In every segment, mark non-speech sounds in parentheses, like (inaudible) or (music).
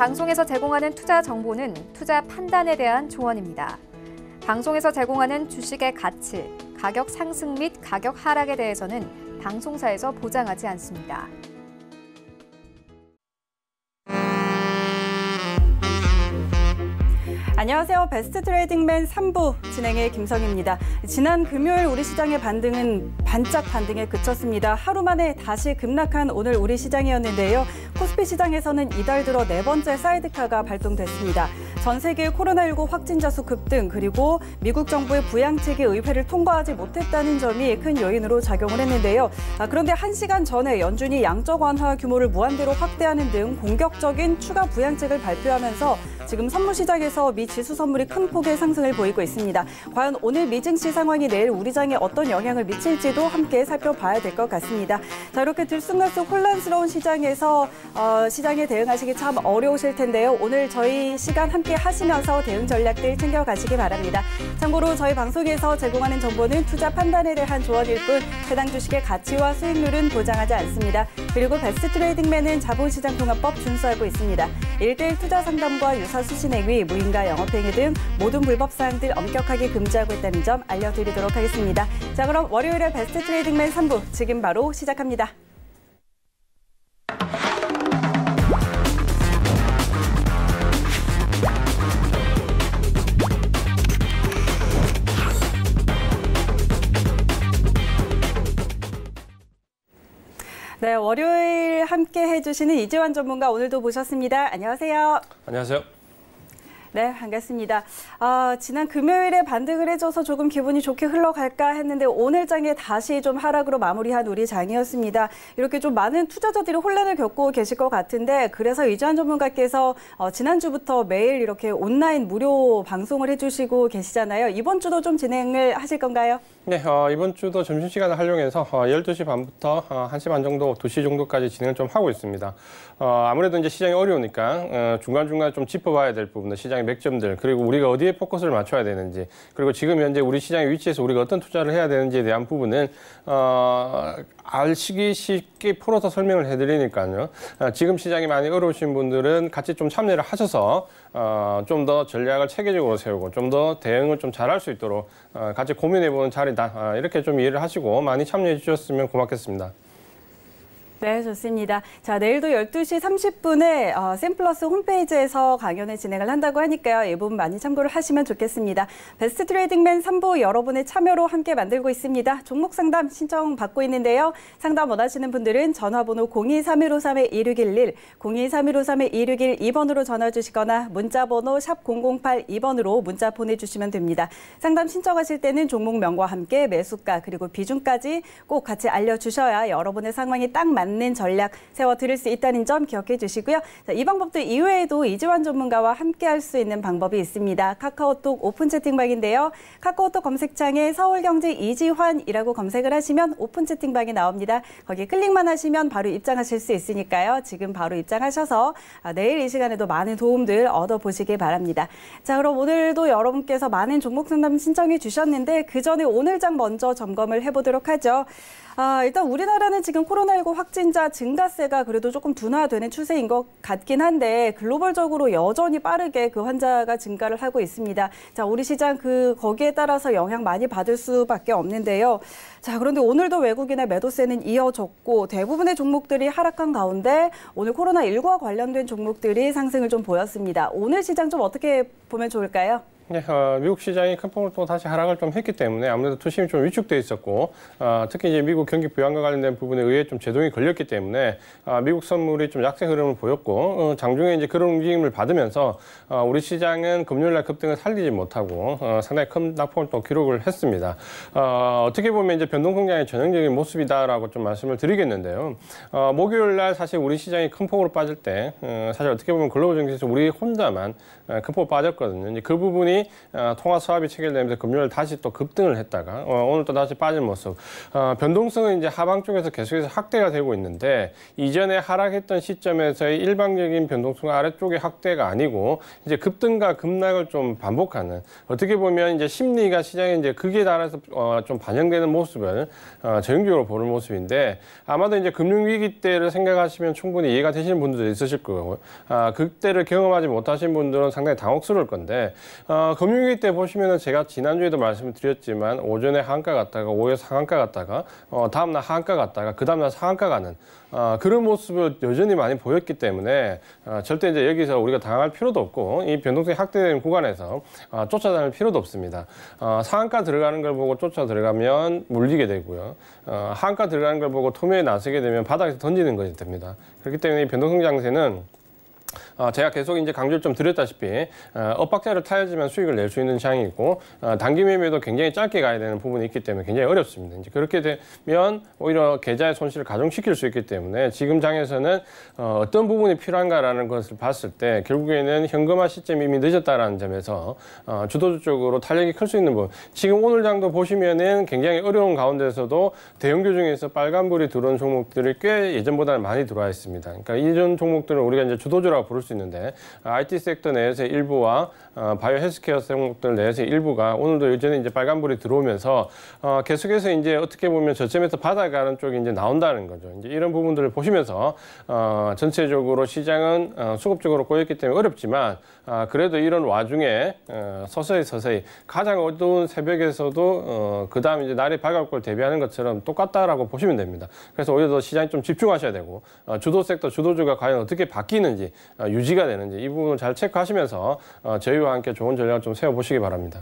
방송에서 제공하는 투자 정보는 투자 판단에 대한 조언입니다. 방송에서 제공하는 주식의 가치, 가격 상승 및 가격 하락에 대해서는 방송사에서 보장하지 않습니다. 안녕하세요. 베스트 트레이딩맨 3부 진행의 김성입니다. 지난 금요일 우리 시장의 반등은 반짝 반등에 그쳤습니다. 하루 만에 다시 급락한 오늘 우리 시장이었는데요. 코스피 시장에서는 이달 들어 네 번째 사이드카가 발동됐습니다. 전 세계 코로나19 확진자 수 급등 그리고 미국 정부의 부양책이 의회를 통과하지 못했다는 점이 큰 요인으로 작용을 했는데요. 아, 그런데 한시간 전에 연준이 양적 완화 규모를 무한대로 확대하는 등 공격적인 추가 부양책을 발표하면서 지금 선물 시장에서 미 지수 선물이 큰 폭의 상승을 보이고 있습니다. 과연 오늘 미 증시 상황이 내일 우리 장에 어떤 영향을 미칠지도 함께 살펴봐야 될 것 같습니다. 자, 이렇게 들쑥날쑥 혼란스러운 시장에서 어, 시장에 대응하시기 참 어려우실 텐데요. 오늘 저희 시간 함께 하시면서 대응 전략들 챙겨가시기 바랍니다. 참고로 저희 방송에서 제공하는 정보는 투자 판단에 대한 조언일 뿐 해당 주식의 가치와 수익률은 보장하지 않습니다. 그리고 베스트 트레이딩맨은 자본시장 통합법 준수하고 있습니다. 일대일 투자 상담과 유사 수신행위, 무인가 영업행위 등 모든 불법 사항들 엄격하게 금지하고 있다는 점 알려드리도록 하겠습니다. 자 그럼 월요일에 베스트 트레이딩맨 3부 지금 바로 시작합니다. 네, 월요일 함께 해주시는 이재환 전문가 오늘도 모셨습니다. 안녕하세요. 안녕하세요. 네, 반갑습니다. 아, 지난 금요일에 반등을 해줘서 조금 기분이 좋게 흘러갈까 했는데 오늘 장에 다시 좀 하락으로 마무리한 우리 장이었습니다. 이렇게 좀 많은 투자자들이 혼란을 겪고 계실 것 같은데 그래서 이주한 전문가께서 어, 지난주부터 매일 이렇게 온라인 무료 방송을 해주시고 계시잖아요. 이번 주도 좀 진행을 하실 건가요? 네, 어, 이번 주도 점심시간을 활용해서 어, 12시 반부터 어, 1시 반 정도, 2시 정도까지 진행을 좀 하고 있습니다. 어, 아무래도 이제 시장이 어려우니까 어, 중간중간 좀 짚어봐야 될 부분들, 시장 시장의 맥점들 그리고 우리가 어디에 포커스를 맞춰야 되는지 그리고 지금 현재 우리 시장의 위치에서 우리가 어떤 투자를 해야 되는지에 대한 부분은 어, 알시기 쉽게 풀어서 설명을 해드리니까요. 어, 지금 시장이 많이 어려우신 분들은 같이 좀 참여를 하셔서 어, 좀 더 전략을 체계적으로 세우고 좀 더 대응을 좀 잘할 수 있도록 어, 같이 고민해보는 자리다 어, 이렇게 좀 이해를 하시고 많이 참여해 주셨으면 고맙겠습니다. 네, 좋습니다. 자, 내일도 12시 30분에 어, 샘플러스 홈페이지에서 강연을 진행을 한다고 하니까요. 이 부분 많이 참고를 하시면 좋겠습니다. 베스트 트레이딩맨 3부 여러분의 참여로 함께 만들고 있습니다. 종목 상담 신청 받고 있는데요. 상담 원하시는 분들은 전화번호 023153-1611, 023153-1612번으로 전화 주시거나 문자번호 샵 0082번으로 문자 보내주시면 됩니다. 상담 신청하실 때는 종목명과 함께 매수가 그리고 비중까지 꼭 같이 알려주셔야 여러분의 상황이 딱 맞는 않는 전략 세워드릴 수 있다는 점 기억해 주시고요. 자, 이 방법도 이외에도 이지환 전문가와 함께할 수 있는 방법이 있습니다. 카카오톡 오픈 채팅방인데요. 카카오톡 검색창에 서울경제 이지환이라고 검색을 하시면 오픈 채팅방이 나옵니다. 거기 클릭만 하시면 바로 입장하실 수 있으니까요. 지금 바로 입장하셔서 아, 내일 이 시간에도 많은 도움들 얻어보시길 바랍니다. 자, 그럼 오늘도 여러분께서 많은 종목 상담 신청해 주셨는데 그 전에 오늘장 먼저 점검을 해보도록 하죠. 아, 일단 우리나라는 지금 코로나19 확진자 증가세가 그래도 조금 둔화되는 추세인 것 같긴 한데 글로벌적으로 여전히 빠르게 그 환자가 증가를 하고 있습니다. 자, 우리 시장 그 거기에 따라서 영향 많이 받을 수밖에 없는데요. 자, 그런데 오늘도 외국인의 매도세는 이어졌고 대부분의 종목들이 하락한 가운데 오늘 코로나19와 관련된 종목들이 상승을 좀 보였습니다. 오늘 시장 좀 어떻게 보면 좋을까요? 네, 어, 미국 시장이 큰 폭으로 또 다시 하락을 좀 했기 때문에 아무래도 투심이 좀 위축돼 있었고 어, 특히 이제 미국 경기 부양과 관련된 부분에 의해 좀 제동이 걸렸기 때문에 어, 미국 선물이 좀 약세 흐름을 보였고 어, 장중에 이제 그런 움직임을 받으면서 어, 우리 시장은 금요일날 급등을 살리지 못하고 어, 상당히 큰 낙폭을 또 기록을 했습니다. 어떻게 보면 이제 변동성장의 전형적인 모습이다라고 좀 말씀을 드리겠는데요. 목요일날 사실 우리 시장이 큰 폭으로 빠질 때 사실 어떻게 보면 글로벌 증시에서 우리 혼자만 큰폭 빠졌거든요. 이제 그 부분이 어, 통화 수합이 체결되면서 금요일 다시 또 급등을 했다가 어, 오늘 또 다시 빠진 모습. 어, 변동성은 이제 하방 쪽에서 계속해서 확대가 되고 있는데 이전에 하락했던 시점에서의 일방적인 변동성 아래쪽의 확대가 아니고 이제 급등과 급락을 좀 반복하는 어떻게 보면 이제 심리가 시장에 이제 극에 달해서 좀 반영되는 모습을 전형적으로 보는 모습인데 아마도 이제 금융위기 때를 생각하시면 충분히 이해가 되시는 분들도 있으실 거고 아, 그때를 경험하지 못하신 분들은 상당히 당혹스러울 건데 어, 금융위기 때 보시면은 제가 지난주에도 말씀을 드렸지만 오전에 한가 갔다가 오후에 상한가 갔다가 어, 다음날 한가 갔다가 그 다음날 상한가 가는 어, 그런 모습을 여전히 많이 보였기 때문에 어, 절대 이제 여기서 우리가 당할 필요도 없고 이 변동성이 확대된 구간에서 어, 쫓아다닐 필요도 없습니다. 어, 상한가 들어가는 걸 보고 쫓아 들어가면 물리게 되고요. 어, 한가 들어가는 걸 보고 토매에 나서게 되면 바닥에서 던지는 것이 됩니다. 그렇기 때문에 이 변동성 장세는 어, 제가 계속 이제 강조를 좀 드렸다시피 어, 엇박자를 타야지만 수익을 낼 수 있는 장이고 어, 단기 매매도 굉장히 짧게 가야 되는 부분이 있기 때문에 굉장히 어렵습니다. 이제 그렇게 되면 오히려 계좌의 손실을 가중시킬 수 있기 때문에 지금 장에서는 어떤 부분이 필요한가라는 것을 봤을 때 결국에는 현금화 시점이 이미 늦었다라는 점에서 주도적으로 탄력이 클 수 있는 부분. 지금 오늘 장도 보시면은 굉장히 어려운 가운데서도 대형주 중에서 빨간불이 들어온 종목들이 꽤 예전보다는 많이 들어와 있습니다. 그러니까 이전 종목들은 우리가 이제 주도주라고 부를 수수 있는데 IT 섹터 내에서 일부와 어, 바이오 헬스케어 종목들 내에서 일부가 오늘도 예전에 이제 빨간불이 들어오면서 어, 계속해서 이제 어떻게 보면 저점에서 받아가는 쪽이 이제 나온다는 거죠. 이제 이런 부분들을 보시면서 어, 전체적으로 시장은 어, 수급적으로 꼬였기 때문에 어렵지만 아, 그래도 이런 와중에 어, 서서히 서서히 가장 어두운 새벽에서도 어, 그 다음 이제 날이 밝을 걸 대비하는 것처럼 똑같다라고 보시면 됩니다. 그래서 오히려 더 시장에 좀 집중하셔야 되고 어, 주도 섹터 주도주가 과연 어떻게 바뀌는지 어, 유지가 되는지 이 부분을 잘 체크하시면서 어, 저희와 정과 함께 좋은 전략 좀 세워보시기 바랍니다.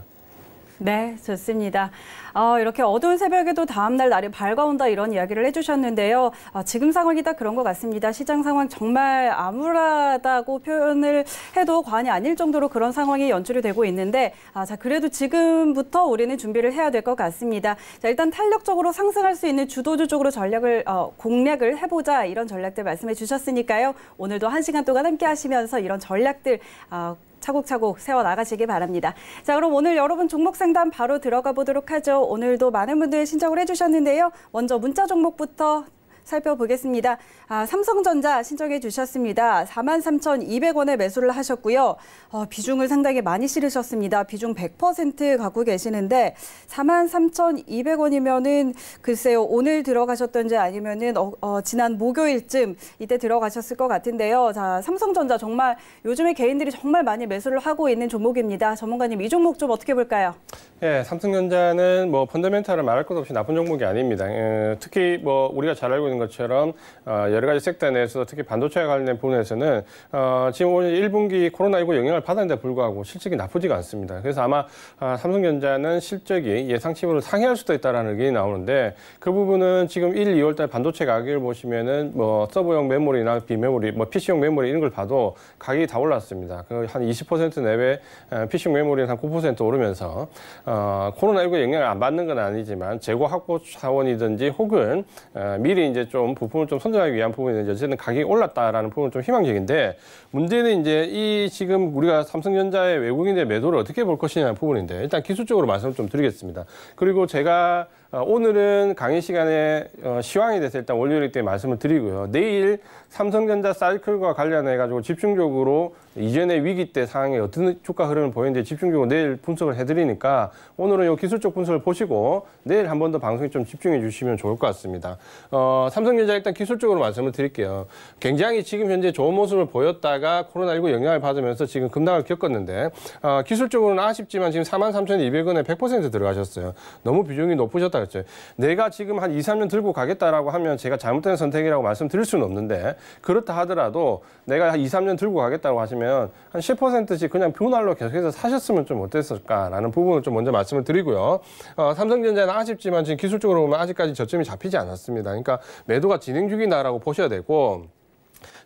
네, 좋습니다. 어, 이렇게 어두운 새벽에도 다음날 날이 밝아온다 이런 이야기를 해주셨는데요. 어, 지금 상황이 다 그런 것 같습니다. 시장 상황 정말 암울하다고 표현을 해도 과언이 아닐 정도로 그런 상황이 연출이 되고 있는데 아, 자 그래도 지금부터 우리는 준비를 해야 될 것 같습니다. 자 일단 탄력적으로 상승할 수 있는 주도주 쪽으로 전략을 어, 공략을 해보자 이런 전략들 말씀해 주셨으니까요. 오늘도 한 시간 동안 함께 하시면서 이런 전략들 어, 차곡차곡 세워나가시기 바랍니다. 자, 그럼 오늘 여러분 종목 상담 바로 들어가 보도록 하죠. 오늘도 많은 분들 신청을 해주셨는데요. 먼저 문자 종목부터 살펴보겠습니다. 아, 삼성전자 신청해 주셨습니다. 43,200원에 매수를 하셨고요. 어, 비중을 상당히 많이 실으셨습니다. 비중 100% 갖고 계시는데 43,200원이면은 글쎄요. 오늘 들어가셨던지 아니면은 어, 어, 지난 목요일쯤 이때 들어가셨을 것 같은데요. 자, 삼성전자 정말 요즘에 개인들이 정말 많이 매수를 하고 있는 종목입니다. 전문가님 이 종목 좀 어떻게 볼까요? 예, 삼성전자는 뭐 펀더멘탈을 말할 것 없이 나쁜 종목이 아닙니다. 예, 특히 뭐 우리가 잘 알고 있는 말씀하신 것처럼 어, 여러 가지 섹터 내에서 특히 반도체와 관련된 부분에서는 어, 지금 오늘 1분기 코로나19 영향을 받았는데 불구하고 실적이 나쁘지가 않습니다. 그래서 아마 아, 삼성전자는 실적이 예상치보를 상회할 수도 있다라는 의견이 나오는데 그 부분은 지금 1, 2월달 반도체 가격을 보시면은 뭐 서버용 메모리나 비메모리, 뭐 PC용 메모리 이런 걸 봐도 가격이 다 올랐습니다. 그 한 20% 내외 PC용 메모리는 한9% 오르면서 어, 코로나19 영향을 안 받는 건 아니지만 재고 확보 차원이든지 혹은 미리 이제 좀 부품을 좀 선정하기 위한 부분인데 어쨌든 가격이 올랐다라는 부분은 좀 희망적인데 문제는 이제 이 지금 우리가 삼성전자의 외국인의 매도를 어떻게 볼 것이냐는 부분인데 일단 기술적으로 말씀을 좀 드리겠습니다. 그리고 제가 어, 오늘은 강의 시간에 어, 시황에 대해서 일단 월요일 때 말씀을 드리고요. 내일 삼성전자 사이클과 관련해 가지고 집중적으로 이전의 위기 때 상황에 어떤 주가 흐름을 보였는지 집중적으로 내일 분석을 해드리니까 오늘은 요 기술적 분석을 보시고 내일 한 번 더 방송에 좀 집중해 주시면 좋을 것 같습니다. 어, 삼성전자 일단 기술적으로 말씀을 드릴게요. 굉장히 지금 현재 좋은 모습을 보였다가 코로나19 영향을 받으면서 지금 급락을 겪었는데 어, 기술적으로는 아쉽지만 지금 43,200원에 100% 들어가셨어요. 너무 비중이 높으셨다 그랬죠. 내가 지금 한 2, 3년 들고 가겠다라고 하면 제가 잘못된 선택이라고 말씀드릴 수는 없는데 그렇다 하더라도 내가 한 2, 3년 들고 가겠다고 하시면 하면 한 10%씩 그냥 표날로 계속해서 사셨으면 좀 어땠을까라는 부분을 좀 먼저 말씀을 드리고요. 어, 삼성전자는 아쉽지만 지금 기술적으로 보면 아직까지 저점이 잡히지 않았습니다. 그러니까 매도가 진행 중이다라고 보셔야 되고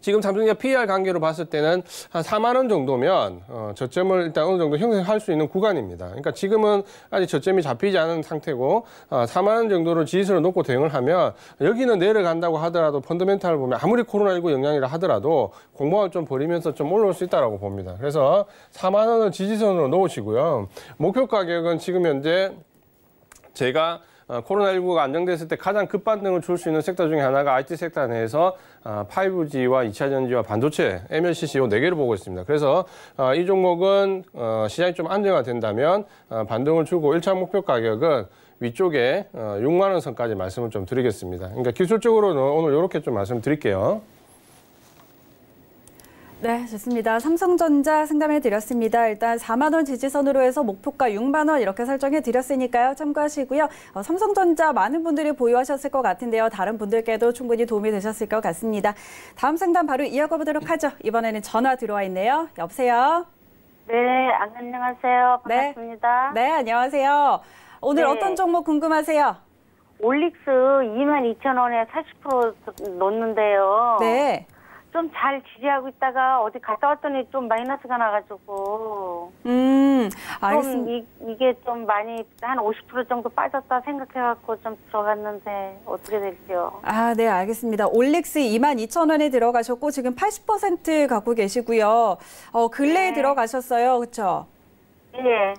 지금 삼성전자 PR 관계로 봤을 때는 한 4만 원 정도면 어, 저점을 일단 어느 정도 형성할 수 있는 구간입니다. 그러니까 지금은 아직 저점이 잡히지 않은 상태고 어, 4만 원 정도로 지지선로 놓고 대응을 하면 여기는 내려간다고 하더라도 펀더멘탈을 보면 아무리 코로나19 영향이라 하더라도 공모함 좀 버리면서 좀 올라올 수 있다라고 봅니다. 그래서 4만 원을 지지선으로 놓으시고요. 목표 가격은 지금 현재 제가 어, 코로나19가 안정됐을 때 가장 급반등을 줄 수 있는 섹터 중에 하나가 IT 섹터 내에서 5G와 어, 2차 전지와 반도체, MLCC 이 4개를 보고 있습니다. 그래서 어, 이 종목은 시장이 좀 안정화된다면 반등을 주고 1차 목표 가격은 위쪽에 6만 원 선까지 말씀을 좀 드리겠습니다. 그러니까 기술적으로는 오늘 이렇게 좀 말씀드릴게요. 네, 좋습니다. 삼성전자 상담해 드렸습니다. 일단 4만 원 지지선으로 해서 목표가 6만 원 이렇게 설정해 드렸으니까요. 참고하시고요. 어, 삼성전자 많은 분들이 보유하셨을 것 같은데요. 다른 분들께도 충분히 도움이 되셨을 것 같습니다. 다음 상담 바로 이어가 보도록 하죠. 이번에는 전화 들어와 있네요. 여보세요. 네, 안녕하세요. 네. 반갑습니다. 네, 네 안녕하세요. 오늘 네. 어떤 종목 궁금하세요? 올릭스 22,000원에 40% 놓는데요. 네. 좀잘 지지하고 있다가 어디 갔다 왔더니 좀 마이너스가 나가지고. 음, 알겠습니다. 이, 게좀 많이 한 50% 정도 빠졌다 생각해갖고 좀 들어갔는데 어떻게 될지요. 아, 네, 알겠습니다. 올릭스 2 2 0원에 들어가셨고 지금 80% 갖고 계시고요. 어, 근래에 네. 들어가셨어요. 그렇죠? 예. 네.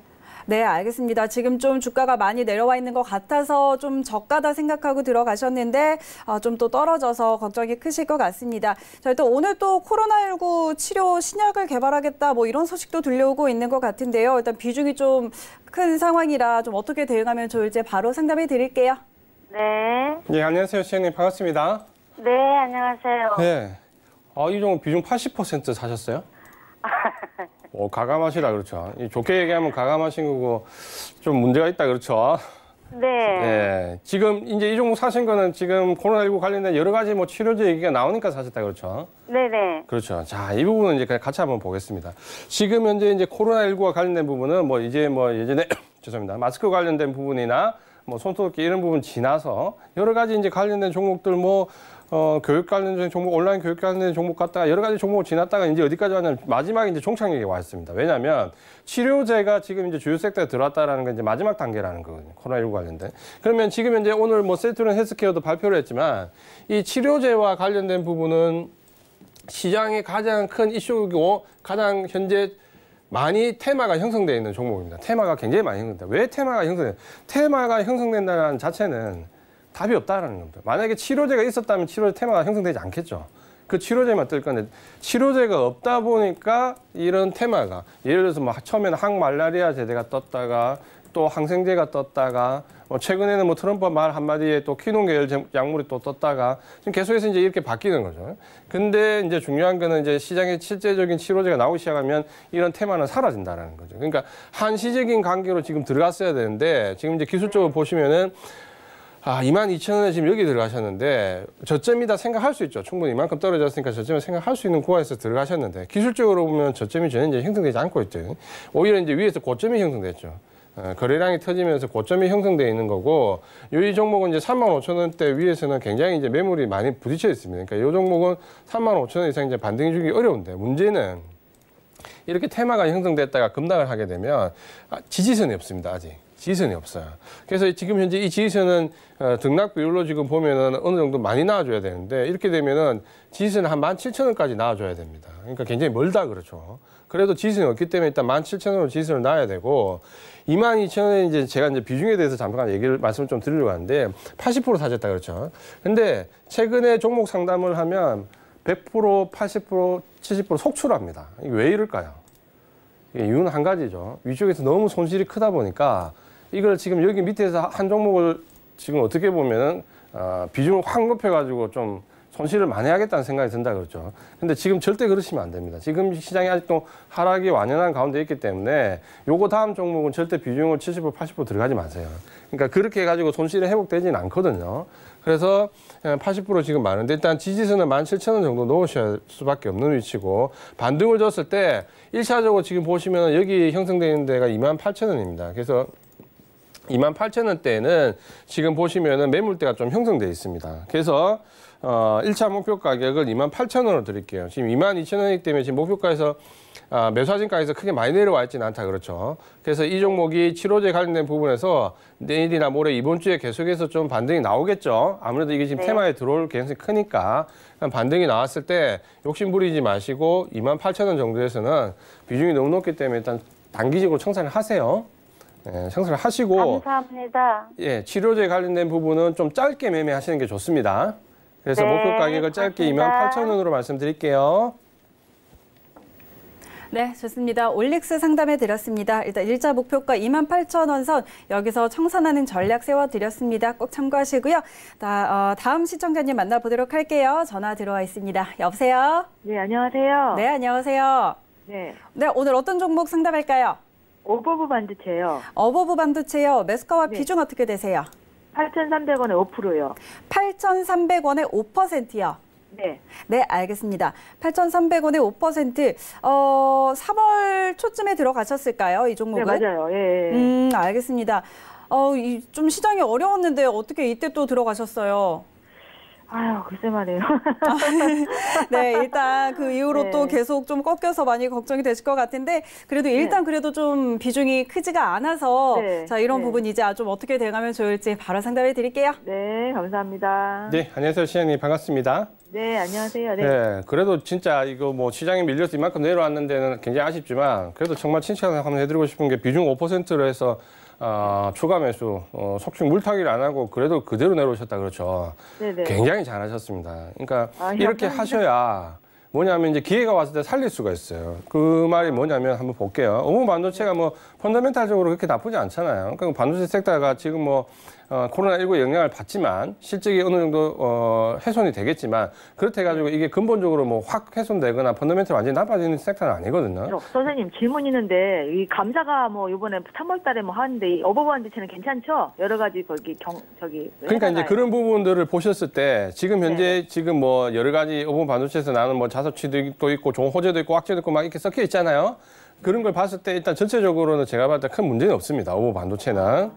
네, 알겠습니다. 지금 좀 주가가 많이 내려와 있는 것 같아서 좀 저가다 생각하고 들어가셨는데 어, 좀또 떨어져서 걱정이 크실 것 같습니다. 저희 또 오늘 또 코로나19 치료 신약을 개발하겠다 뭐 이런 소식도 들려오고 있는 것 같은데요. 일단 비중이 좀 큰 상황이라 좀 어떻게 대응하면 좋을지 바로 상담해 드릴게요. 네. 예, 안녕하세요. 시장님 반갑습니다. 네, 안녕하세요. 네. 아, 이 정도 비중 80% 사셨어요? 어, 가감하시다 그렇죠. 좋게 얘기하면 가감하신 거고 좀 문제가 있다 그렇죠. 네. 네. 지금 이제 이 종목 사신 거는 지금 코로나19 관련된 여러 가지 뭐 치료제 얘기가 나오니까 사셨다 그렇죠. 네네. 그렇죠. 자, 이 부분은 이제 그냥 같이 한번 보겠습니다. 지금 현재 이제 코로나19와 관련된 부분은 뭐 이제 뭐 예전에 (clears throat) 죄송합니다. 마스크 관련된 부분이나 뭐 손톱기 이런 부분 지나서 여러 가지 이제 관련된 종목들 뭐 어, 교육 관련된 종목, 온라인 교육 관련된 종목 갔다가 여러 가지 종목을 지났다가 이제 어디까지 왔냐면 마지막에 이제 총창역에와 있습니다. 왜냐하면 치료제가 지금 이제 주요 섹터에 들어왔다라는 건 이제 마지막 단계라는 거거든요. 코로나19 관련된. 그러면 지금 이제 오늘 뭐 세트론 헬스케어도 발표를 했지만 이 치료제와 관련된 부분은 시장의 가장 큰 이슈이고 가장 현재 많이 테마가 형성되어 있는 종목입니다. 테마가 굉장히 많이 형성된다. 왜 테마가 형성돼? 테마가 형성된다는 자체는 답이 없다라는 겁니다. 만약에 치료제가 있었다면 치료제 테마가 형성되지 않겠죠. 그 치료제만 뜰 건데 치료제가 없다 보니까 이런 테마가 예를 들어서 뭐 처음에는 항말라리아 제대가 떴다가 또 항생제가 떴다가 뭐 최근에는 뭐 트럼프 말 한마디에 또 키논 계열 약물이 또 떴다가 지금 계속해서 이제 이렇게 바뀌는 거죠. 근데 이제 중요한 거는 이제 시장에 실제적인 치료제가 나오기 시작하면 이런 테마는 사라진다라는 거죠. 그러니까 한시적인 관계로 지금 들어갔어야 되는데 지금 이제 기술적으로 보시면은 아, 22,000원에 지금 여기 들어가셨는데 저점이다 생각할 수 있죠. 충분히 이만큼 떨어졌으니까 저점을 생각할 수 있는 구간에서 들어가셨는데 기술적으로 보면 저점이 전혀 이제 형성되지 않고 있죠. 오히려 이제 위에서 고점이 형성됐죠. 어, 거래량이 터지면서 고점이 형성되어 있는 거고 이 종목은 이제 3 5 0 0 0 원대 위에서는 굉장히 이제 매물이 많이 부딪혀 있습니다. 그러니까 이 종목은 3 5 0 0 0원 이상 이제 반등이 주기 어려운데 문제는 이렇게 테마가 형성됐다가 급락을 하게 되면 아, 지지선이 없습니다. 아직. 지지선이 없어요. 그래서 지금 현재 이 지지선은 어, 등락 비율로 지금 보면은 어느 정도 많이 나와줘야 되는데 이렇게 되면은 지지선 한 17,000원까지 나와줘야 됩니다. 그러니까 굉장히 멀다 그렇죠. 그래도 지지선이 없기 때문에 일단 17,000원으로 지지선을 놔야 되고 22,000원에 이제 제가 이제 비중에 대해서 잠깐 얘기를 말씀을 좀 드리려고 하는데 80% 사셨다 그렇죠. 근데 최근에 종목 상담을 하면 100%, 80%, 70% 속출합니다. 이게 왜 이럴까요? 이유는 한 가지죠. 위쪽에서 너무 손실이 크다 보니까 이걸 지금 여기 밑에서 한 종목을 지금 어떻게 보면은 어, 비중을 확 높여가지고 좀 손실을 많이 하겠다는 생각이 든다 그렇죠. 근데 지금 절대 그러시면 안 됩니다. 지금 시장이 아직도 하락이 완연한 가운데 있기 때문에 요거 다음 종목은 절대 비중을 70% 80% 들어가지 마세요. 그러니까 그렇게 해가지고 손실이 회복되지는 않거든요. 그래서 80% 예, 지금 많은데 일단 지지선은 17,000원 정도 놓으실 수밖에 없는 위치고 반등을 줬을 때 1차적으로 지금 보시면 여기 형성되는 데가 28,000원입니다. 그래서 2만 8천 원대는 에 지금 보시면은 매물대가 좀 형성돼 있습니다. 그래서 어 1차 목표 가격을 2만 8천 원으로 드릴게요. 지금 2만 2천 원이기 때문에 지금 목표가에서 아, 매수하진가에서 크게 많이 내려와 있지는 않다 그렇죠. 그래서 이 종목이 치료제 관련된 부분에서 내일이나 모레 이번 주에 계속해서 좀 반등이 나오겠죠. 아무래도 이게 지금 네. 테마에 들어올 가능성이 크니까 반등이 나왔을 때 욕심 부리지 마시고 2만 8천 원 정도에서는 비중이 너무 높기 때문에 일단 단기적으로 청산을 하세요. 네, 예, 상승을 하시고 감사합니다. 예, 치료제 관련된 부분은 좀 짧게 매매하시는 게 좋습니다. 그래서 네, 목표 가격을 짧게 이면 8,000원으로 말씀드릴게요. 네, 좋습니다. 올릭스 상담해 드렸습니다. 일단 일자 목표가 28,000원 선 여기서 청산하는 전략 세워 드렸습니다. 꼭 참고하시고요. 다, 어, 다음 시청자님 만나보도록 할게요. 전화 들어와 있습니다. 여보세요. 네, 안녕하세요. 네, 안녕하세요. 네. 네, 오늘 어떤 종목 상담할까요? 어버브 반도체요. 어버브 반도체요. 매스카와 네. 비중 어떻게 되세요? 8,300원에 5%요. 8,300원에 5%요. 네. 네, 알겠습니다. 8,300원에 5%. 어, 3월 초쯤에 들어가셨을까요? 이 네, 종목은? 네, 맞아요. 예, 예, 예. 음, 알겠습니다. 어, 이, 좀 시장이 어려웠는데 어떻게 이때 또 들어가셨어요? 아유, 글쎄 말이에요. (laughs) 네, 일단 그 이후로 네. 또 계속 좀 꺾여서 많이 걱정이 되실 것 같은데, 그래도 네. 일단 네. 그래도 좀 비중이 크지가 않아서, 네. 자, 이런 네. 부분 이제 아, 좀 어떻게 대응하면 좋을지 바로 상담해 드릴게요. 네, 감사합니다. 네, 안녕하세요. 시장님 반갑습니다. 네, 안녕하세요. 네. 네. 그래도 진짜 이거 뭐 시장에 밀려서 이만큼 내려왔는 데는 굉장히 아쉽지만 그래도 정말 칭찬을 한번 해드리고 싶은 게 비중 5%로 해서 아, 추가 매수, 어, 속칭 물타기를 안 하고 그래도 그대로 내려오셨다 그렇죠. 네네. 굉장히 잘하셨습니다. 그러니까 아, 이렇게 하셔야 뭐냐면 이제 기회가 왔을 때 살릴 수가 있어요. 그 말이 뭐냐면 한번 볼게요. 오후 반도체가 뭐 펀더멘탈적으로 그렇게 나쁘지 않잖아요. 그러니까 그 반도체 섹터가 지금 뭐 어, 코로나19 영향을 받지만 실적이 어느 정도 어, 훼손이 되겠지만 그렇게 해가지고 이게 근본적으로 뭐 확 훼손되거나 펀더멘트 완전히 나빠지는 섹터는 아니거든요. 선생님 질문 있는데 이 감자가 뭐 이번에 3월달에 뭐 하는데 어버버한 대는 괜찮죠? 여러 가지 거기 경 저기 그러니까 이제 그런 부분들을 보셨을 때 지금 네. 현재 네. 지금 뭐 여러 가지 어분 반도체에서 나는 뭐 자석치도 있고 좋 호재도 있고 꽉재도 있고 막 이렇게 섞여 있잖아요. 그런 걸 봤을 때 일단 전체적으로는 제가 봤을 때 큰 문제는 없습니다. 오버 반도체는.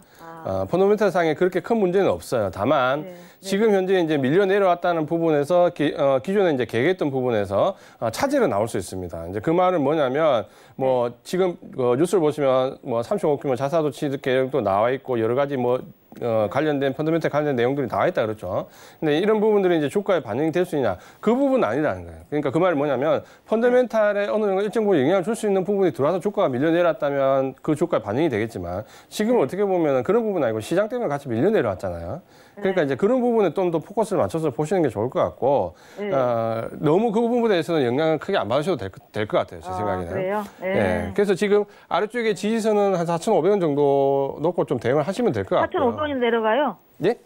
어, 아, 포노메탈 상에 그렇게 큰 문제는 없어요. 다만 네. 지금 현재 이제 밀려 내려왔다는 부분에서 기, 어, 기존에 이제 계획했던 부분에서 어, 차질은 나올 수 있습니다. 이제 그 말은 뭐냐면 뭐 지금 어, 뉴스를 보시면 뭐 35km 자사도 취득 계획도 나와 있고 여러 가지 뭐 어, 관련된 펀드멘탈 관련 된 내용들이 나와 있다 그렇죠. 근데 이런 부분들이 이제 주가에 반영이 될 수 있냐? 그 부분은 아니라는 거예요. 그러니까 그 말이 뭐냐면 펀드멘탈에 어느 정도 일정 부분 영향을 줄 수 있는 부분이 들어와서 주가가 밀려 내려왔다면 그 주가에 반영이 되겠지만 지금 은 어떻게 보면 그런 부분 아니고 시장 때문에 같이 밀려 내려왔잖아요. 그러니까 네. 이제 그런 부분에 좀 더 포커스를 맞춰서 보시는 게 좋을 것 같고 어, 너무 그 부분에 대해서는 영향을 크게 안 받으셔도 될 것 같아요. 제 아, 생각에는. 그래요? 네. 네. 그래서 지금 아래쪽에 지지선은 한 4,500원 정도 놓고 좀 대응을 하시면 될 것 같고요. 4,500원이 내려가요? 예?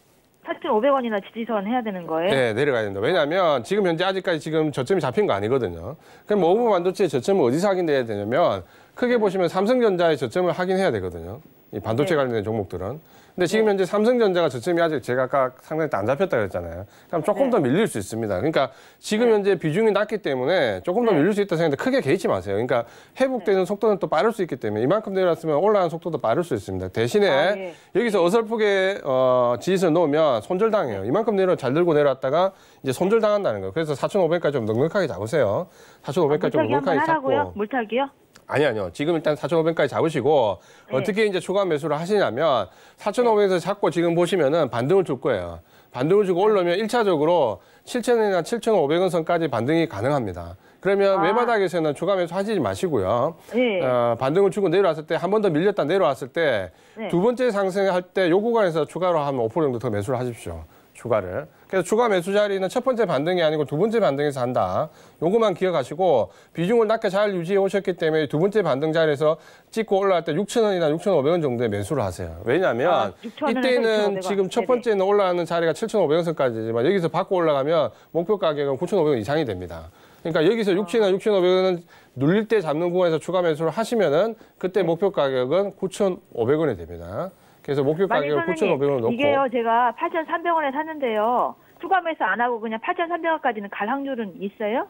8,500원이나 지지선 해야 되는 거예요? 네, 내려가야 된다. 왜냐하면 지금 현재 아직까지 지금 저점이 잡힌 거 아니거든요. 그럼 모브 뭐 반도체의 저점은 어디서 확인돼야 되냐면 크게 보시면 삼성전자의 저점을 확인해야 되거든요. 이 반도체 네. 관련된 종목들은. 근데 지금 현재 삼성전자가 저점이 아직 제가 아까 상당히 안 잡혔다 그랬잖아요. 그럼 조금 네. 더 밀릴 수 있습니다. 그러니까 지금 네. 현재 비중이 낮기 때문에 조금 더 네. 밀릴 수 있다 생각했는데 크게 개의치 마세요. 그러니까 회복되는 네. 속도는 또 빠를 수 있기 때문에 이만큼 내려왔으면 올라가는 속도도 빠를 수 있습니다. 대신에 아, 예. 여기서 예. 어설프게 어, 지지선 놓으면 손절당해요. 이만큼 내려 잘 들고 내려왔다가 이제 손절당한다는 거예요. 그래서 4,500까지 좀 넉넉하게 잡으세요. 4,500까지 아, 좀 넉넉하게 잡고. 물타기요? 아니 아니요. 지금 일단 4,500까지 잡으시고 어, 네. 어떻게 이제 추가 매수를 하시냐면 4,500에서 잡고 지금 보시면은 반등을 줄 거예요. 반등을 주고 올라면1차적으로 7,000원이나 7,500원 선까지 반등이 가능합니다. 그러면 아. 외바닥에서는 추가 매수 하지 마시고요. 네. 어, 반등을 주고 내려왔을 때 한 번 더 밀렸다 내려왔을 때두 네. 번째 상승할 때요 구간에서 추가로 한 5% 정도 더 매수를 하십시오. 추가를. 그래서 추가 매수 자리는 첫 번째 반등이 아니고 두 번째 반등에서 한다. 요것만 기억하시고 비중을 낮게 잘 유지해 오셨기 때문에 두 번째 반등 자리에서 찍고 올라갈 때 6,000원이나 6,500원 정도의 매수를 하세요. 왜냐하면 아, 이때는 지금 첫 번째는 올라가는 자리가 7,500원 선까지지만 여기서 받고 올라가면 목표 가격은 9,500원 이상이 됩니다. 그러니까 여기서 6,000원, 6,500원은 아. 눌릴 때 잡는 구간에서 추가 매수를 하시면은 그때 목표 가격은 9,500원이 됩니다. 그래서 목표 가격 9,500원 놓고 이게요 제가 8,300원에 샀는데요. 추가 매수 안 하고 그냥 8,300원까지는 갈 확률은 있어요?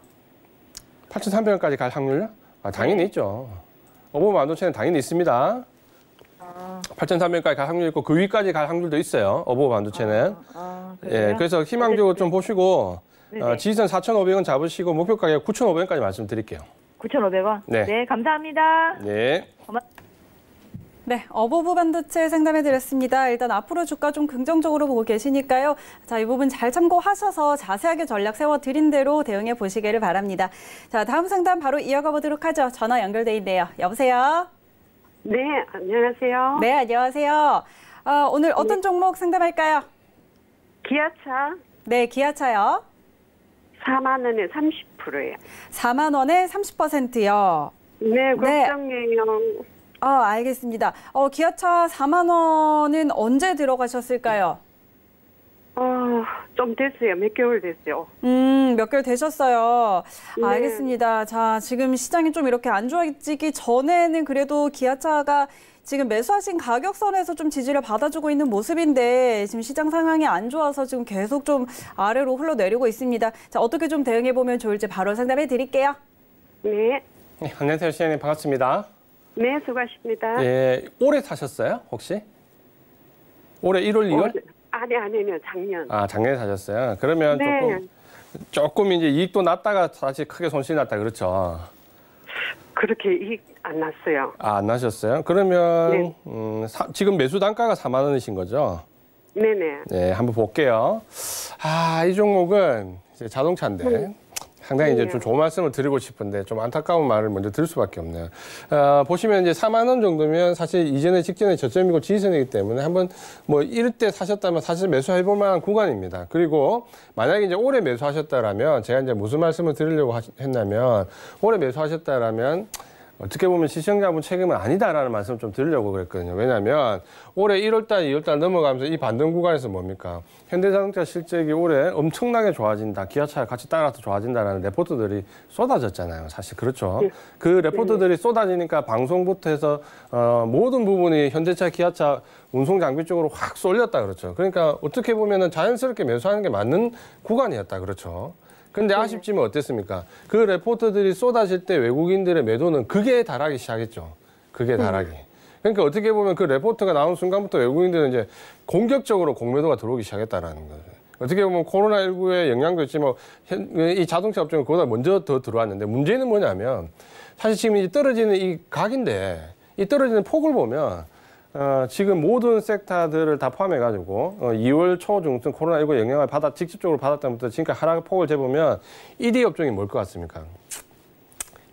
8,300원까지 갈 확률요? 아, 당연히 네. 있죠. 어부 반도체는 당연히 있습니다. 아. 8,300원까지 갈 확률 있고 그 위까지 갈 확률도 있어요. 어부 반도체는. 아, 아, 예, 그래서 희망적으로 네네. 좀 보시고 어, 지지선 4,500원 잡으시고 목표 가격 9,500원까지 말씀드릴게요. 9,500원? 네. 네, 감사합니다. 네. 고맙... 네, 어부부 반도체 상담해드렸습니다. 일단 앞으로 주가 좀 긍정적으로 보고 계시니까요. 자, 이 부분 잘 참고하셔서 자세하게 전략 세워드린 대로 대응해 보시기를 바랍니다. 자, 다음 상담 바로 이어가 보도록 하죠. 전화 연결돼 있네요. 여보세요? 네, 안녕하세요. 네, 안녕하세요. 어, 오늘 어떤 네. 종목 상담할까요? 기아차. 네, 기아차요. 4만 원에 30%예요. 4만 원에 30%요. 네, 걱정이에요. 네. 아, 알겠습니다. 어, 기아차 4만 원은 언제 들어가셨을까요? 어, 좀 됐어요. 몇 개월 됐어요. 음, 몇 개월 되셨어요. 네. 알겠습니다. 자, 지금 시장이 좀 이렇게 안 좋아지기 전에는 그래도 기아차가 지금 매수하신 가격선에서 좀 지지를 받아주고 있는 모습인데 지금 시장 상황이 안 좋아서 지금 계속 좀 아래로 흘러내리고 있습니다. 자, 어떻게 좀 대응해 보면 좋을지 바로 상담해 드릴게요. 네. 네 안녕하세요. 시장님 반갑습니다. 네, 수고하십니다. 예, 올해 사셨어요, 혹시? 올해 1월, 2월? 올, 아니, 아니요, 작년. 아, 작년에 사셨어요. 그러면 네. 조금 조금 이제 이익도 났다가 다시 크게 손실이 났다 그렇죠? 그렇게 이익 안 났어요. 아, 안 나셨어요? 그러면 네. 음, 사, 지금 매수 단가가 4만 원이신 거죠? 네네. 네, 한번 볼게요. 아, 이 종목은 이제 자동차인데 네. 상당히 이제 네. 좀 좋은 말씀을 드리고 싶은데 좀 안타까운 말을 먼저 들을 수밖에 없네요. 어, 보시면 이제 4만 원 정도면 사실 이전에 직전에 저점이고 지지선이기 때문에 한번 뭐 이럴 때 사셨다면 사실 매수해볼 만한 구간입니다. 그리고 만약에 이제 올해 매수하셨다라면 제가 이제 무슨 말씀을 드리려고 했냐면 올해 매수하셨다라면 어떻게 보면 시청자분 책임은 아니다라는 말씀을 좀 드리려고 그랬거든요. 왜냐하면 올해 1월달, 2월달 넘어가면서 이 반등 구간에서 뭡니까? 현대자동차 실적이 올해 엄청나게 좋아진다. 기아차 같이 따라서 좋아진다라는 레포트들이 쏟아졌잖아요. 사실 그렇죠. 네. 그 레포트들이 쏟아지니까 방송부터 해서 어, 모든 부분이 현대차, 기아차 운송 장비 쪽으로 확 쏠렸다 그렇죠. 그러니까 어떻게 보면은 자연스럽게 매수하는 게 맞는 구간이었다 그렇죠. 근데 네. 아쉽지만 어땠습니까? 그 레포터들이 쏟아질 때 외국인들의 매도는 그게 달하기 시작했죠. 그게 음. 달하기. 네. 그러니까 어떻게 보면 그 레포트가 나온 순간부터 외국인들은 이제 공격적으로 공매도가 들어오기 시작했다라는 거죠. 어떻게 보면 코로나19의 영향도 있지만 이 자동차 업종은 그보다 먼저 더 들어왔는데 문제는 뭐냐면 사실 지금 이제 떨어지는 이 각인데 이 떨어지는 폭을 보면 어, 지금 모든 섹터들을 다 포함해가지고 어, 2월 초 중순 코로나19 영향을 받아 직접적으로 받았다부터 지금까지 하락폭을 재보면 1위 업종이 뭘 것 같습니까?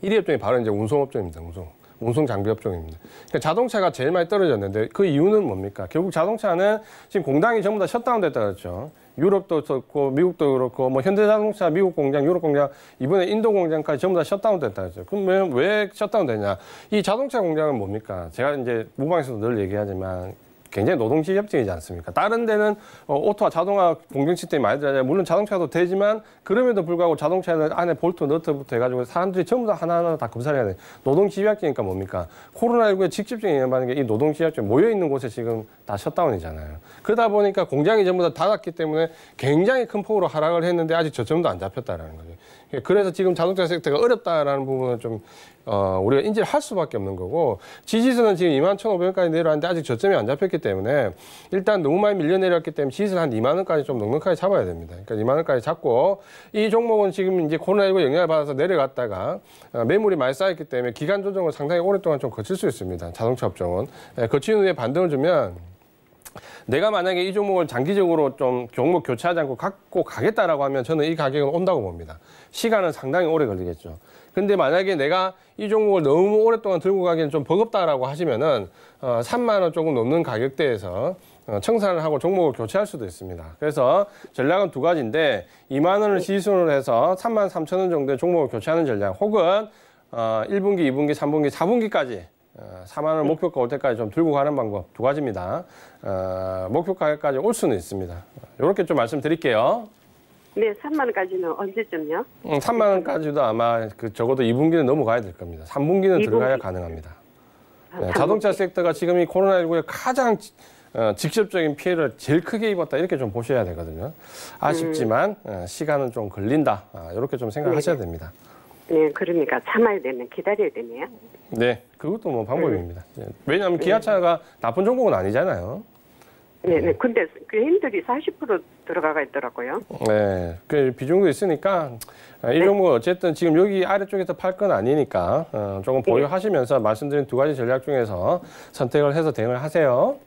1위 업종이 바로 이제 운송업종입니다. 운송. 운송 장비 업종입니다. 그러니까 자동차가 제일 많이 떨어졌는데 그 이유는 뭡니까? 결국 자동차는 지금 공당이 전부 다 셧다운됐다 그랬죠. 유럽도 그렇고 미국도 그렇고 뭐 현대자동차 미국 공장 유럽 공장 이번에 인도 공장까지 전부 다 셧다운 됐다 그랬죠. 그럼 왜, 왜 셧다운 됐냐이 자동차 공장은 뭡니까? 제가 이제 무방에서도 늘 얘기하지만 굉장히 노동시협적이지 않습니까? 다른 데는 어, 오토와 자동화 공정 시스템이 많이 들어가요 물론 자동차도 되지만 그럼에도 불구하고 자동차는 안에 볼트, 너트부터 해가지고 사람들이 전부 다 하나하나 다 검사를 해야 돼. 노동시협적이니까 뭡니까? 코로나19에 직접적인 영향받는 게 이 노동시협적 모여있는 곳에 지금 다 셧다운이잖아요. 그러다 보니까 공장이 전부 다 닫았기 때문에 굉장히 큰 폭으로 하락을 했는데 아직 저점도 안 잡혔다라는 거죠. 예, 그래서 지금 자동차 섹터가 어렵다라는 부분은 좀 어, 우리가 인지를 할 수밖에 없는 거고 지지수는 지금 2만 1,500원까지 내려왔는데 아직 저점이 안 잡혔기 때문에 일단 너무 많이 밀려 내렸기 때문에 지지수는 한 2만 원까지 좀 넉넉하게 잡아야 됩니다. 그러니까 2만 원까지 잡고 이 종목은 지금 이제 코로나19 영향을 받아서 내려갔다가 어, 매물이 많이 쌓였기 때문에 기간 조정을 상당히 오랫동안 좀 거칠 수 있습니다. 자동차 업종은 예, 거친 후에 반등을 주면 내가 만약에 이 종목을 장기적으로 좀 종목 교체하지 않고 갖고 가겠다라고 하면 저는 이 가격은 온다고 봅니다. 시간은 상당히 오래 걸리겠죠. 근데 만약에 내가 이 종목을 너무 오랫동안 들고 가기엔좀 버겁다라고 하시면은 어, 3만 원 조금 넘는 가격대에서 어, 청산을 하고 종목을 교체할 수도 있습니다. 그래서 전략은 두 가지인데 2만 원을 시순으로 해서 3만 3천 원 정도의 종목을 교체하는 전략 혹은 어, 1분기, 2분기, 3분기, 4분기까지 4만 어, 원 목표가 올 때까지 좀 들고 가는 방법 두 가지입니다. 어, 목표 가격까지 올 수는 있습니다. 이렇게 좀 말씀드릴게요. 네, 3만 원까지는 언제쯤요? 음, 3만 원까지도 아마 그 적어도 2분기는 넘어가야 될 겁니다. 3분기는 2분기. 들어가야 가능합니다. 아, 네, 자동차 섹터가 지금 이 코로나19의 가장 어, 직접적인 피해를 제일 크게 입었다 이렇게 좀 보셔야 되거든요. 아쉽지만 음. 어, 시간은 좀 걸린다 아, 이렇게 좀 생각하셔야 네 됩니다. 네, 그러니까 참아야 되는 기다려야 되네요. 네, 그것도 뭐 방법입니다. 음. 네, 왜냐하면 네. 기아차가 음. 나쁜 종목은 아니잖아요. 네, 네. 근데 그힘들이40% 들어가가 있더라고요. 네. 그 비중도 있으니까 아, 이 종목 네? 뭐 어쨌든 지금 여기 아래쪽에서 팔 건 아니니까 어, 조금 예. 보유하시면서 네. 말씀드린 두 가지 전략 중에서 선택을 해서 대응을 하세요.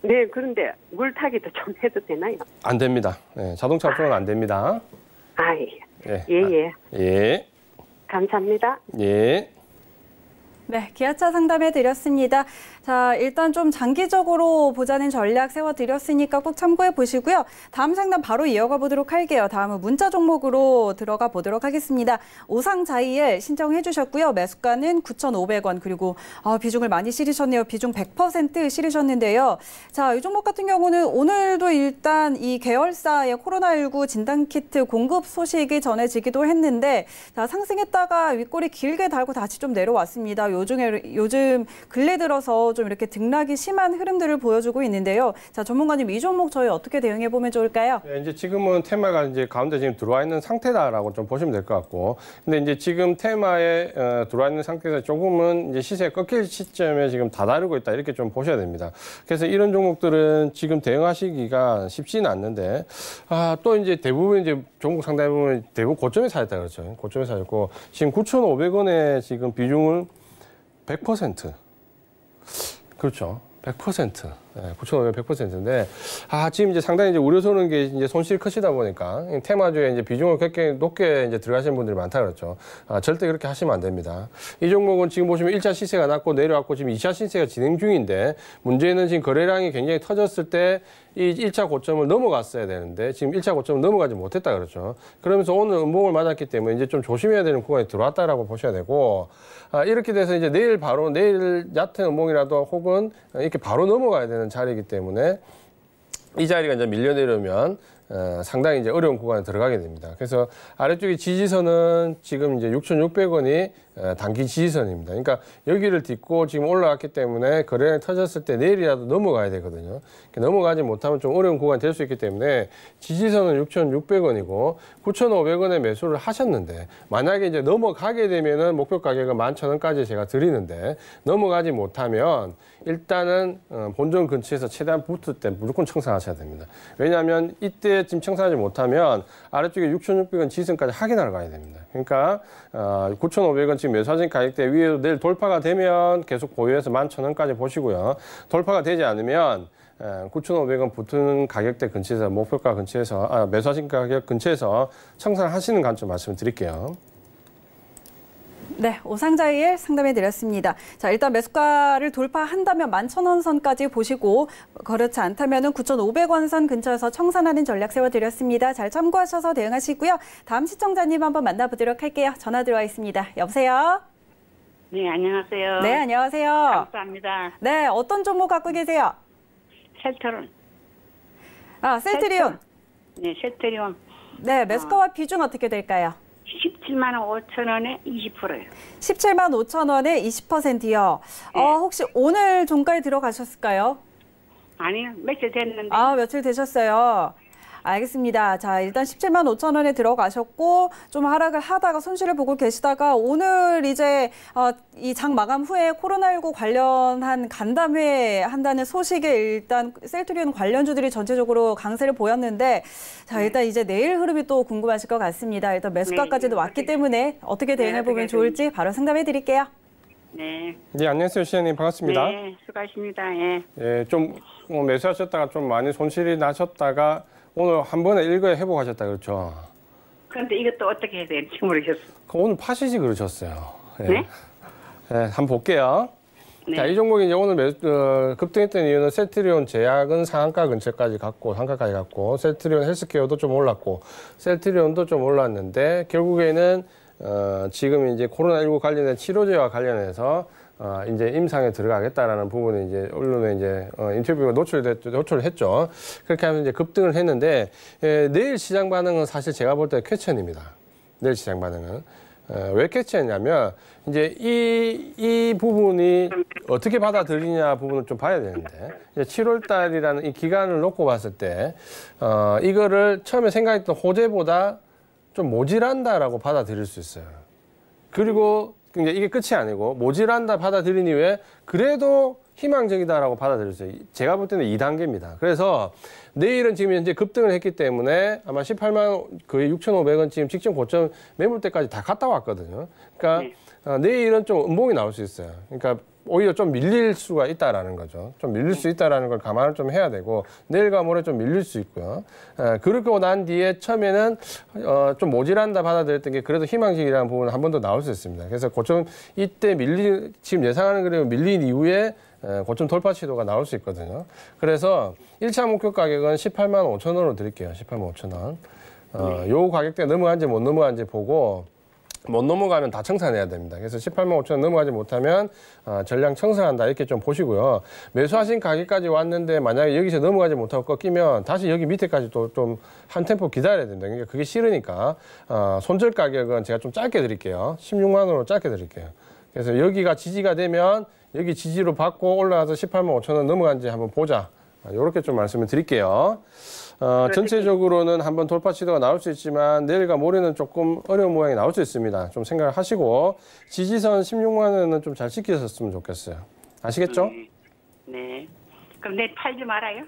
네, 그런데 물타기도 좀 해도 되나요? 안 됩니다. 네, 자동차 업종은 아. 안 됩니다. 아, 예. 예, 예. 아, 예. 아, 예. 감사합니다. 예. 네, 기아차 상담해 드렸습니다. 자, 일단 좀 장기적으로 보자는 전략 세워드렸으니까 꼭 참고해 보시고요. 다음 상담 바로 이어가 보도록 할게요. 다음은 문자 종목으로 들어가 보도록 하겠습니다. 오상자이에 신청해 주셨고요. 매수가는 9,500원 그리고 아, 비중을 많이 실으셨네요. 비중 100% 실으셨는데요. 자, 이 종목 같은 경우는 오늘도 일단 이 계열사의 코로나19 진단키트 공급 소식이 전해지기도 했는데 자, 상승했다가 윗골이 길게 달고 다시 좀 내려왔습니다. 요즘에 요즘 근래 들어서 좀 이렇게 등락이 심한 흐름들을 보여주고 있는데요. 자, 전문가님 이 종목 저희 어떻게 대응해 보면 좋을까요? 네, 이제 지금은 테마가 이제 가운데 지금 들어와 있는 상태다라고 좀 보시면 될 것 같고, 근데 이제 지금 테마에 어, 들어와 있는 상태에서 조금은 이제 시세 꺾일 시점에 지금 다다르고 있다 이렇게 좀 보셔야 됩니다. 그래서 이런 종목들은 지금 대응하시기가 쉽지는 않는데, 아, 또 이제 대부분 이제 종목 상당히 보 대부분 고점에 사였다 그렇죠. 고점에 사였고 지금 9,500원에 지금 비중을 100% 그렇죠. 100%. 네, 9,500 100%인데 아 지금 이제 상당히 이제 우려스는게 이제 손실이 크시다 보니까 테마주에 이제 비중을 굉장히 높게 이제 들어가시는 분들이 많다 그렇죠 아, 절대 그렇게 하시면 안 됩니다. 이 종목은 지금 보시면 1차 시세가 낮고 내려왔고 지금 2차 시세가 진행 중인데 문제는 지금 거래량이 굉장히 터졌을 때 이 1차 고점을 넘어갔어야 되는데 지금 1차 고점을 넘어가지 못했다 그렇죠. 그러면서 오늘 음봉을 맞았기 때문에 이제 좀 조심해야 되는 구간이 들어왔다라고 보셔야 되고 아, 이렇게 돼서 이제 내일 바로 내일 얕은 음봉이라도 혹은 이렇게 바로 넘어가야 되는 되는 자리이기 때문에 이 자리가 이제 밀려내려면 어, 상당히 이제 어려운 구간에 들어가게 됩니다. 그래서 아래쪽에 지지선은 지금 이제 6,600원이 단기 지지선입니다. 그러니까 여기를 딛고 지금 올라왔기 때문에 거래량이 터졌을 때 내일이라도 넘어가야 되거든요. 그러니까 넘어가지 못하면 좀 어려운 구간이 될 수 있기 때문에 지지선은 6,600원이고 9,500원에 매수를 하셨는데 만약에 이제 넘어가게 되면은 목표 가격은 11,000원까지 제가 드리는데 넘어가지 못하면 일단은 어, 본전 근처에서 최대한 붙을 때 무조건 청산하셔야 됩니다. 왜냐하면 이때 지금 청산하지 못하면 아래쪽에 6,600원 지지선까지 확인하러 가야 됩니다. 그러니까 어, 9,500원 지금 매사진 가격대 위에 도 내일 돌파가 되면 계속 보유해서 11,000원까지 보시고요. 돌파가 되지 않으면 9,500원 붙은 가격대 근처에서 목표가 근처에서 아, 매수하신 가격 근처에서 청산하시는 관점 말씀드릴게요. 을 네, 오상자일 상담해드렸습니다. 자, 일단 매수가를 돌파한다면 만천원 선까지 보시고 그렇지 않다면 은 구천오백 원선 근처에서 청산하는 전략 세워드렸습니다. 잘 참고하셔서 대응하시고요. 다음 시청자님 한번 만나보도록 할게요. 전화 들어와 있습니다. 여보세요? 네, 안녕하세요. 네, 안녕하세요. 감사합니다. 네, 어떤 종목 갖고 계세요? 셀트론. 아, 셀트리온. 셀트 네, 셀트리온. 네, 매수가와 어. 비중 어떻게 될까요? 17만 원 5천 원에 20%요. 예 17만 5천 원에 20%요. 네. 어, 혹시 오늘 종가에 들어가셨을까요? 아니요. 며칠 됐는데. 아, 며칠 되셨어요. 알겠습니다. 자, 일단 17만 5천 원에 들어가셨고 좀 하락을 하다가 손실을 보고 계시다가 오늘 이제 어, 이 장 마감 후에 코로나19 관련한 간담회 한다는 소식에 일단 셀트리온 관련주들이 전체적으로 강세를 보였는데 자, 네. 일단 이제 내일 흐름이 또 궁금하실 것 같습니다. 일단 매수가까지도 네, 왔기 네. 때문에 어떻게 대응해 보면 좋을지 바로 상담해 드릴게요. 네. 네, 안녕하세요. 시장님 반갑습니다. 네, 수고하십니다. 예. 예, 좀 어, 매수하셨다가 좀 많이 손실이 나셨다가 오늘 한 번에 일거에 회복하셨다 그렇죠? 그런데 이것도 어떻게 해야 될지 모르겠어요. 그 오늘 파시지 그러셨어요. 예. 네? 예, 한번 볼게요. 네. 자, 이 종목이 이제 오늘 매, 어, 급등했던 이유는 셀트리온 제약은 상한가 근처까지 갔고 상가까지 갔고 셀트리온 헬스케어도 좀 올랐고 셀트리온도 좀 올랐는데 결국에는 어, 지금 이제 코로나19 관련된 치료제와 관련해서 어, 이제 임상에 들어가겠다라는 부분은 이제 언론에 이제 어, 인터뷰가 노출됐 죠 노출했죠. 그렇게 하면 이제 급등을 했는데 예, 내일 시장 반응은 사실 제가 볼 때 쾌천입니다. 내일 시장 반응은 어, 왜쾌천했냐면 이제 이 이 부분이 어떻게 받아들이냐 부분을 좀 봐야 되는데 이제 7월 달이라는 이 기간을 놓고 봤을 때 어, 이거를 처음에 생각했던 호재보다 좀 모질한다라고 받아들일 수 있어요. 그리고 이제 이게 끝이 아니고 모질한다 받아들인 이후에 그래도 희망적이다라고 받아들일수있어요 제가 볼 때는 2단계입니다. 그래서 내일은 지금 현재 급등을 했기 때문에 아마 18만 거의 6,500원 지금 직전 고점 매물대까지 다 갔다 왔거든요. 그러니까 네. 아, 내일은 좀 음봉이 나올 수 있어요. 그러니까 오히려 좀 밀릴 수가 있다라는 거죠. 좀 밀릴 수 있다라는 걸 감안을 좀 해야 되고 내일과 모레 좀 밀릴 수 있고요. 아, 그렇게 난 뒤에 처음에는 어, 좀 모질한다 받아들였던 게 그래도 희망식이라는 부분은 한 번 더 나올 수 있습니다. 그래서 고점 이때 밀리 지금 예상하는 그림은 밀린 이후에 에, 고점 돌파 시도가 나올 수 있거든요. 그래서 1차 목표 가격은 18만 5천 원으로 드릴게요. 18만 5천 원. 어, 네. 요 가격대 넘어간지 못 넘어간지 보고 못 뭐 넘어가면 다 청산해야 됩니다. 그래서 18만 5천 원 넘어가지 못하면 아, 전량 청산한다 이렇게 좀 보시고요. 매수하신 가격까지 왔는데 만약에 여기서 넘어가지 못하고 꺾이면 다시 여기 밑에까지 또 좀 한 템포 기다려야 된다. 그러니까 그게 싫으니까 아, 손절 가격은 제가 좀 짧게 드릴게요. 16만 원으로 짧게 드릴게요. 그래서 여기가 지지가 되면 여기 지지로 받고 올라가서 18만 5천 원 넘어간지 한번 보자. 이렇게 아, 좀 말씀을 드릴게요. 어, 전체적으로는 한번 돌파 시도가 나올 수 있지만 내일과 모레는 조금 어려운 모양이 나올 수 있습니다. 좀 생각을 하시고 지지선 16만 원은 좀 잘 지키셨으면 좋겠어요. 아시겠죠? 네. 네. 그럼 내일 팔지 말아요?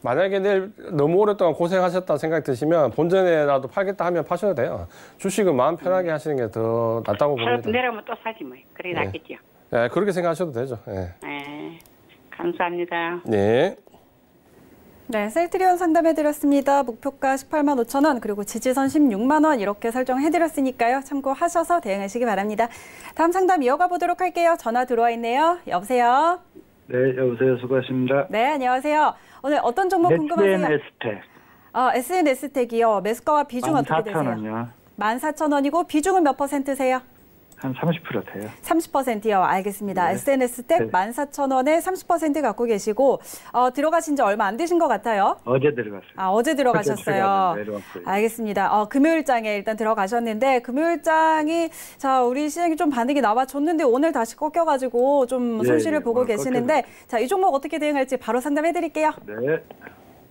만약에 내일 너무 오랫동안 고생하셨다생각 드시면 본전에라도 팔겠다 하면 파셔도 돼요. 주식은 마음 편하게 음. 하시는 게 더 낫다고 봅니다. 내려면 또 사지 뭐. 그래 네. 낫겠죠. 네, 그렇게 생각하셔도 되죠. 네. 네. 감사합니다. 네. 네, 셀트리온 상담해드렸습니다. 목표가 18만 5천 원, 그리고 지지선 16만 원 이렇게 설정해드렸으니까요. 참고하셔서 대응하시기 바랍니다. 다음 상담 이어가 보도록 할게요. 전화 들어와 있네요. 여보세요. 네, 여보세요. 수고하십니다. 네, 안녕하세요. 오늘 어떤 종목 네, 궁금하세요? SNS텍. 아, SNS 텍이요. 매수가와 비중 어떻게 되세요? 14,000원이요. 14,000원이고 비중은 몇 퍼센트세요? 한30% 돼요. 30%요. 알겠습니다. 네. SNS 탭 네. 14,000원에 30% 갖고 계시고 어, 들어가신 지 얼마 안 되신 것 같아요. 어제 들어갔어요. 아, 어제 들어가셨어요. 알겠습니다. 어, 금요일장에 일단 들어가셨는데 금요일장이 자, 우리 시장이 좀 반응이 나와줬는데 오늘 다시 꺾여가지고 좀 손실을 네, 보고 아, 계시는데 자, 이 종목 어떻게 대응할지 바로 상담해드릴게요. 네.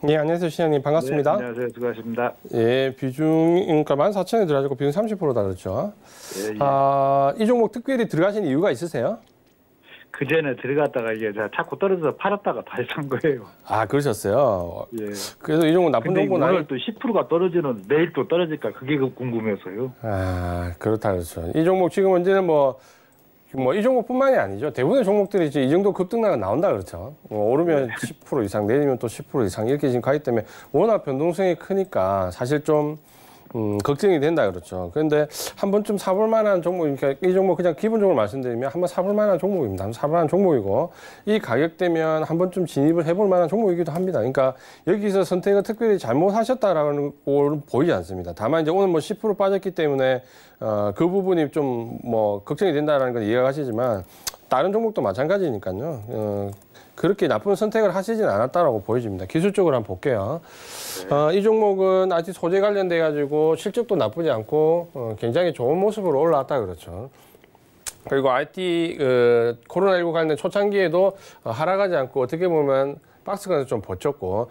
예, 안녕하세요. 시장님 반갑습니다. 네, 안녕하세요. 수고하십니다. 예, 비중가 1 4 0 0 0에 들어가지고 비중 30%다 그렇죠. 예, 예. 아, 이 종목 특별히 들어가신 이유가 있으세요? 그전에 들어갔다가 이게 자꾸 떨어져서 팔았다가 다시 산 거예요. 아, 그러셨어요. 예. 그래서 이 종목 나쁜 종목은 오늘 아니... 또 10%가 떨어지는 내일 또 떨어질까 그게 그 궁금해서요. 아, 그렇다 그렇죠. 이 종목 지금 언제는 뭐 뭐이 종목뿐만이 아니죠. 대부분의 종목들이 이제 이 정도 급등락은 나온다 그렇죠. 뭐 오르면 10% 이상, 내리면 또 10% 이상 이렇게 지금 가기 때문에 워낙 변동성이 크니까 사실 좀 음, 걱정이 된다 그렇죠. 그런데 한 번쯤 사볼 만한 종목, 그러니까 이 종목 그냥 기본적으로 말씀드리면 한 번 사볼 만한 종목입니다. 사볼 만한 종목이고 이 가격대면 한 번쯤 진입을 해볼 만한 종목이기도 합니다. 그러니까 여기서 선택을 특별히 잘못하셨다라는 걸 보이지 않습니다. 다만 이제 오늘 뭐 10% 빠졌기 때문에 어, 그 부분이 좀 뭐 걱정이 된다라는 건 이해가 가시지만 다른 종목도 마찬가지니까요. 어, 그렇게 나쁜 선택을 하시진 않았다라고 보여집니다. 기술 적으로 한번 볼게요. 네. 어, 이 종목은 아직 소재 관련돼 가지고 실적도 나쁘지 않고 어, 굉장히 좋은 모습으로 올라왔다 그렇죠. 그리고 IT 어, 코로나19 관련 초창기에도 어, 하락하지 않고 어떻게 보면 박스가좀 버텼고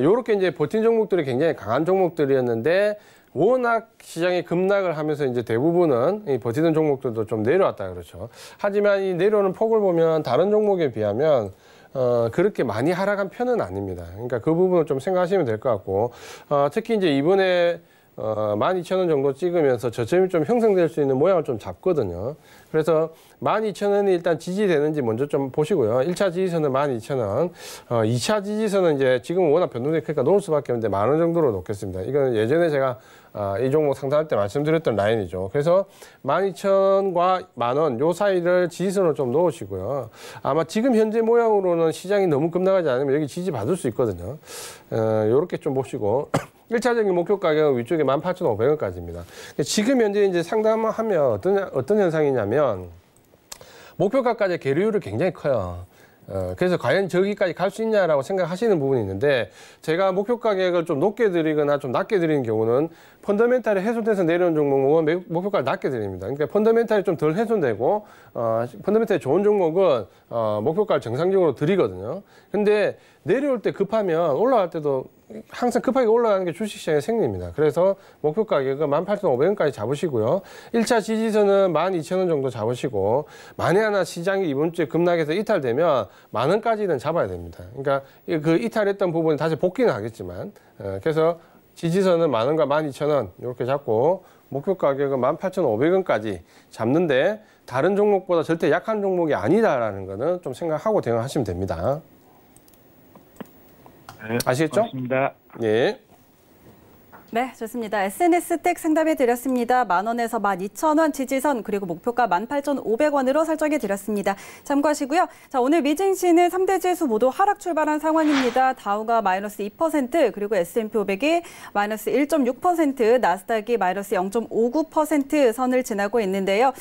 이렇게 어, 이제 버틴 종목들이 굉장히 강한 종목들이었는데 워낙 시장이 급락을 하면서 이제 대부분은 이 버티는 종목들도 좀 내려왔다 그렇죠. 하지만 이 내려오는 폭을 보면 다른 종목에 비하면 어, 그렇게 많이 하락한 편은 아닙니다. 그러니까 그 부분을 좀 생각하시면 될 것 같고 어, 특히 이제 이번에 어, 12,000원 정도 찍으면서 저점이 좀 형성될 수 있는 모양을 좀 잡거든요. 그래서 12,000원이 일단 지지되는지 먼저 좀 보시고요. 1차 지지선은 12,000원, 어, 2차 지지선은 이제 지금 워낙 변동이 크니까 놓을 수밖에 없는데 만 원 정도로 놓겠습니다. 이거는 예전에 제가 아, 이 종목 상담할 때 말씀드렸던 라인이죠. 그래서 12,000원과 만원 요 사이를 지지선으로 좀 놓으시고요. 아마 지금 현재 모양으로는 시장이 너무 급락하지 않으면 여기 지지받을 수 있거든요. 어, 요렇게 좀 보시고 (clears throat) 1차적인 목표 가격은 위쪽에 18,500원까지입니다. 지금 현재 이제 상담하면 어떤, 어떤 현상이냐면 목표가까지 계류율이 굉장히 커요. 어, 그래서 과연 저기까지 갈 수 있냐라고 생각하시는 부분이 있는데 제가 목표 가격을 좀 높게 드리거나 좀 낮게 드리는 경우는 펀더멘탈이 훼손돼서 내려온 종목은 목표가를 낮게 드립니다. 그러니까 펀더멘탈이 좀덜 훼손되고 어, 펀더멘탈이 좋은 종목은 어, 목표가를 정상적으로 드리거든요. 근데 내려올 때 급하면 올라갈 때도 항상 급하게 올라가는 게 주식시장의 생리입니다. 그래서 목표 가격은 18,500원까지 잡으시고요. 1차 지지선은 12,000원 정도 잡으시고 만에 하나 시장이 이번 주에 급락해서 이탈되면 만 원까지는 잡아야 됩니다. 그러니까 그 이탈했던 부분이 다시 복귀는 하겠지만 어, 그래서 지지선은 만 원과 12,000원 이렇게 잡고 목표 가격은 18,500원까지 잡는데 다른 종목보다 절대 약한 종목이 아니다라는 거는 좀 생각하고 대응하시면 됩니다. 네, 아시겠죠? 맞 예. 네, 좋습니다. SNS 텍 상담해 드렸습니다. 만 원에서 만 이천 원 지지선 그리고 목표가 만 팔천 오백 원으로 설정해 드렸습니다. 참고하시고요. 자, 오늘 미증시는 삼대 지수 모두 하락 출발한 상황입니다. 다우가 마이너스 이 퍼센트 그리고 S&P 500이 마이너스 일점육 퍼센트 나스닥이 마이너스 영점오구 퍼센트 선을 지나고 있는데요.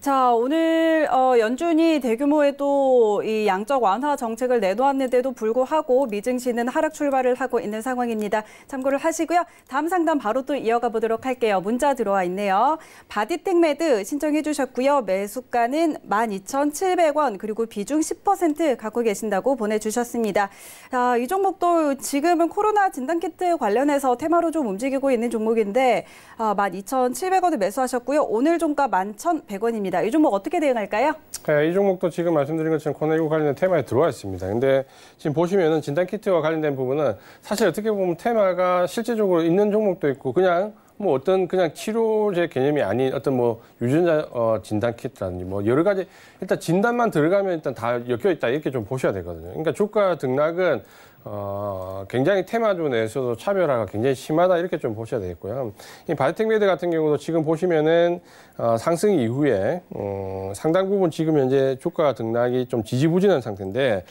자, 오늘 어, 연준이 대규모의 또이 양적 완화 정책을 내놓았는데도 불구하고 미증시는 하락 출발을 하고 있는 상황입니다. 참고를 하시고요. 다음 상담 바로 또 이어가 보도록 할게요. 문자 들어와 있네요. 바디텍매드 신청해 주셨고요. 매수가는 12,700원 그리고 비중 10% 갖고 계신다고 보내주셨습니다. 자, 이 종목도 지금은 코로나 진단키트 관련해서 테마로 좀 움직이고 있는 종목인데 아, 12,700원을 매수하셨고요. 오늘 종가 11,100원입니다. 있습니다. 이 종목 어떻게 대응할까요? 네, 이 종목도 지금 말씀드린 것처럼 코로나19 관련된 테마에 들어와 있습니다. 근데 지금 보시면은 진단키트와 관련된 부분은 사실 어떻게 보면 테마가 실제적으로 있는 종목도 있고 그냥 뭐 어떤 그냥 치료제 개념이 아닌 어떤 뭐 유전자 어, 진단 키트라든지 뭐 여러 가지 일단 진단만 들어가면 일단 다 엮여 있다 이렇게 좀 보셔야 되거든요. 그러니까 주가 등락은 어, 굉장히 테마존 에서도 차별화가 굉장히 심하다 이렇게 좀 보셔야 되겠고요. 이 바이텍 매드 같은 경우도 지금 보시면은 어, 상승 이후에 어, 상당 부분 지금 현재 주가 등락이 좀 지지부진한 상태인데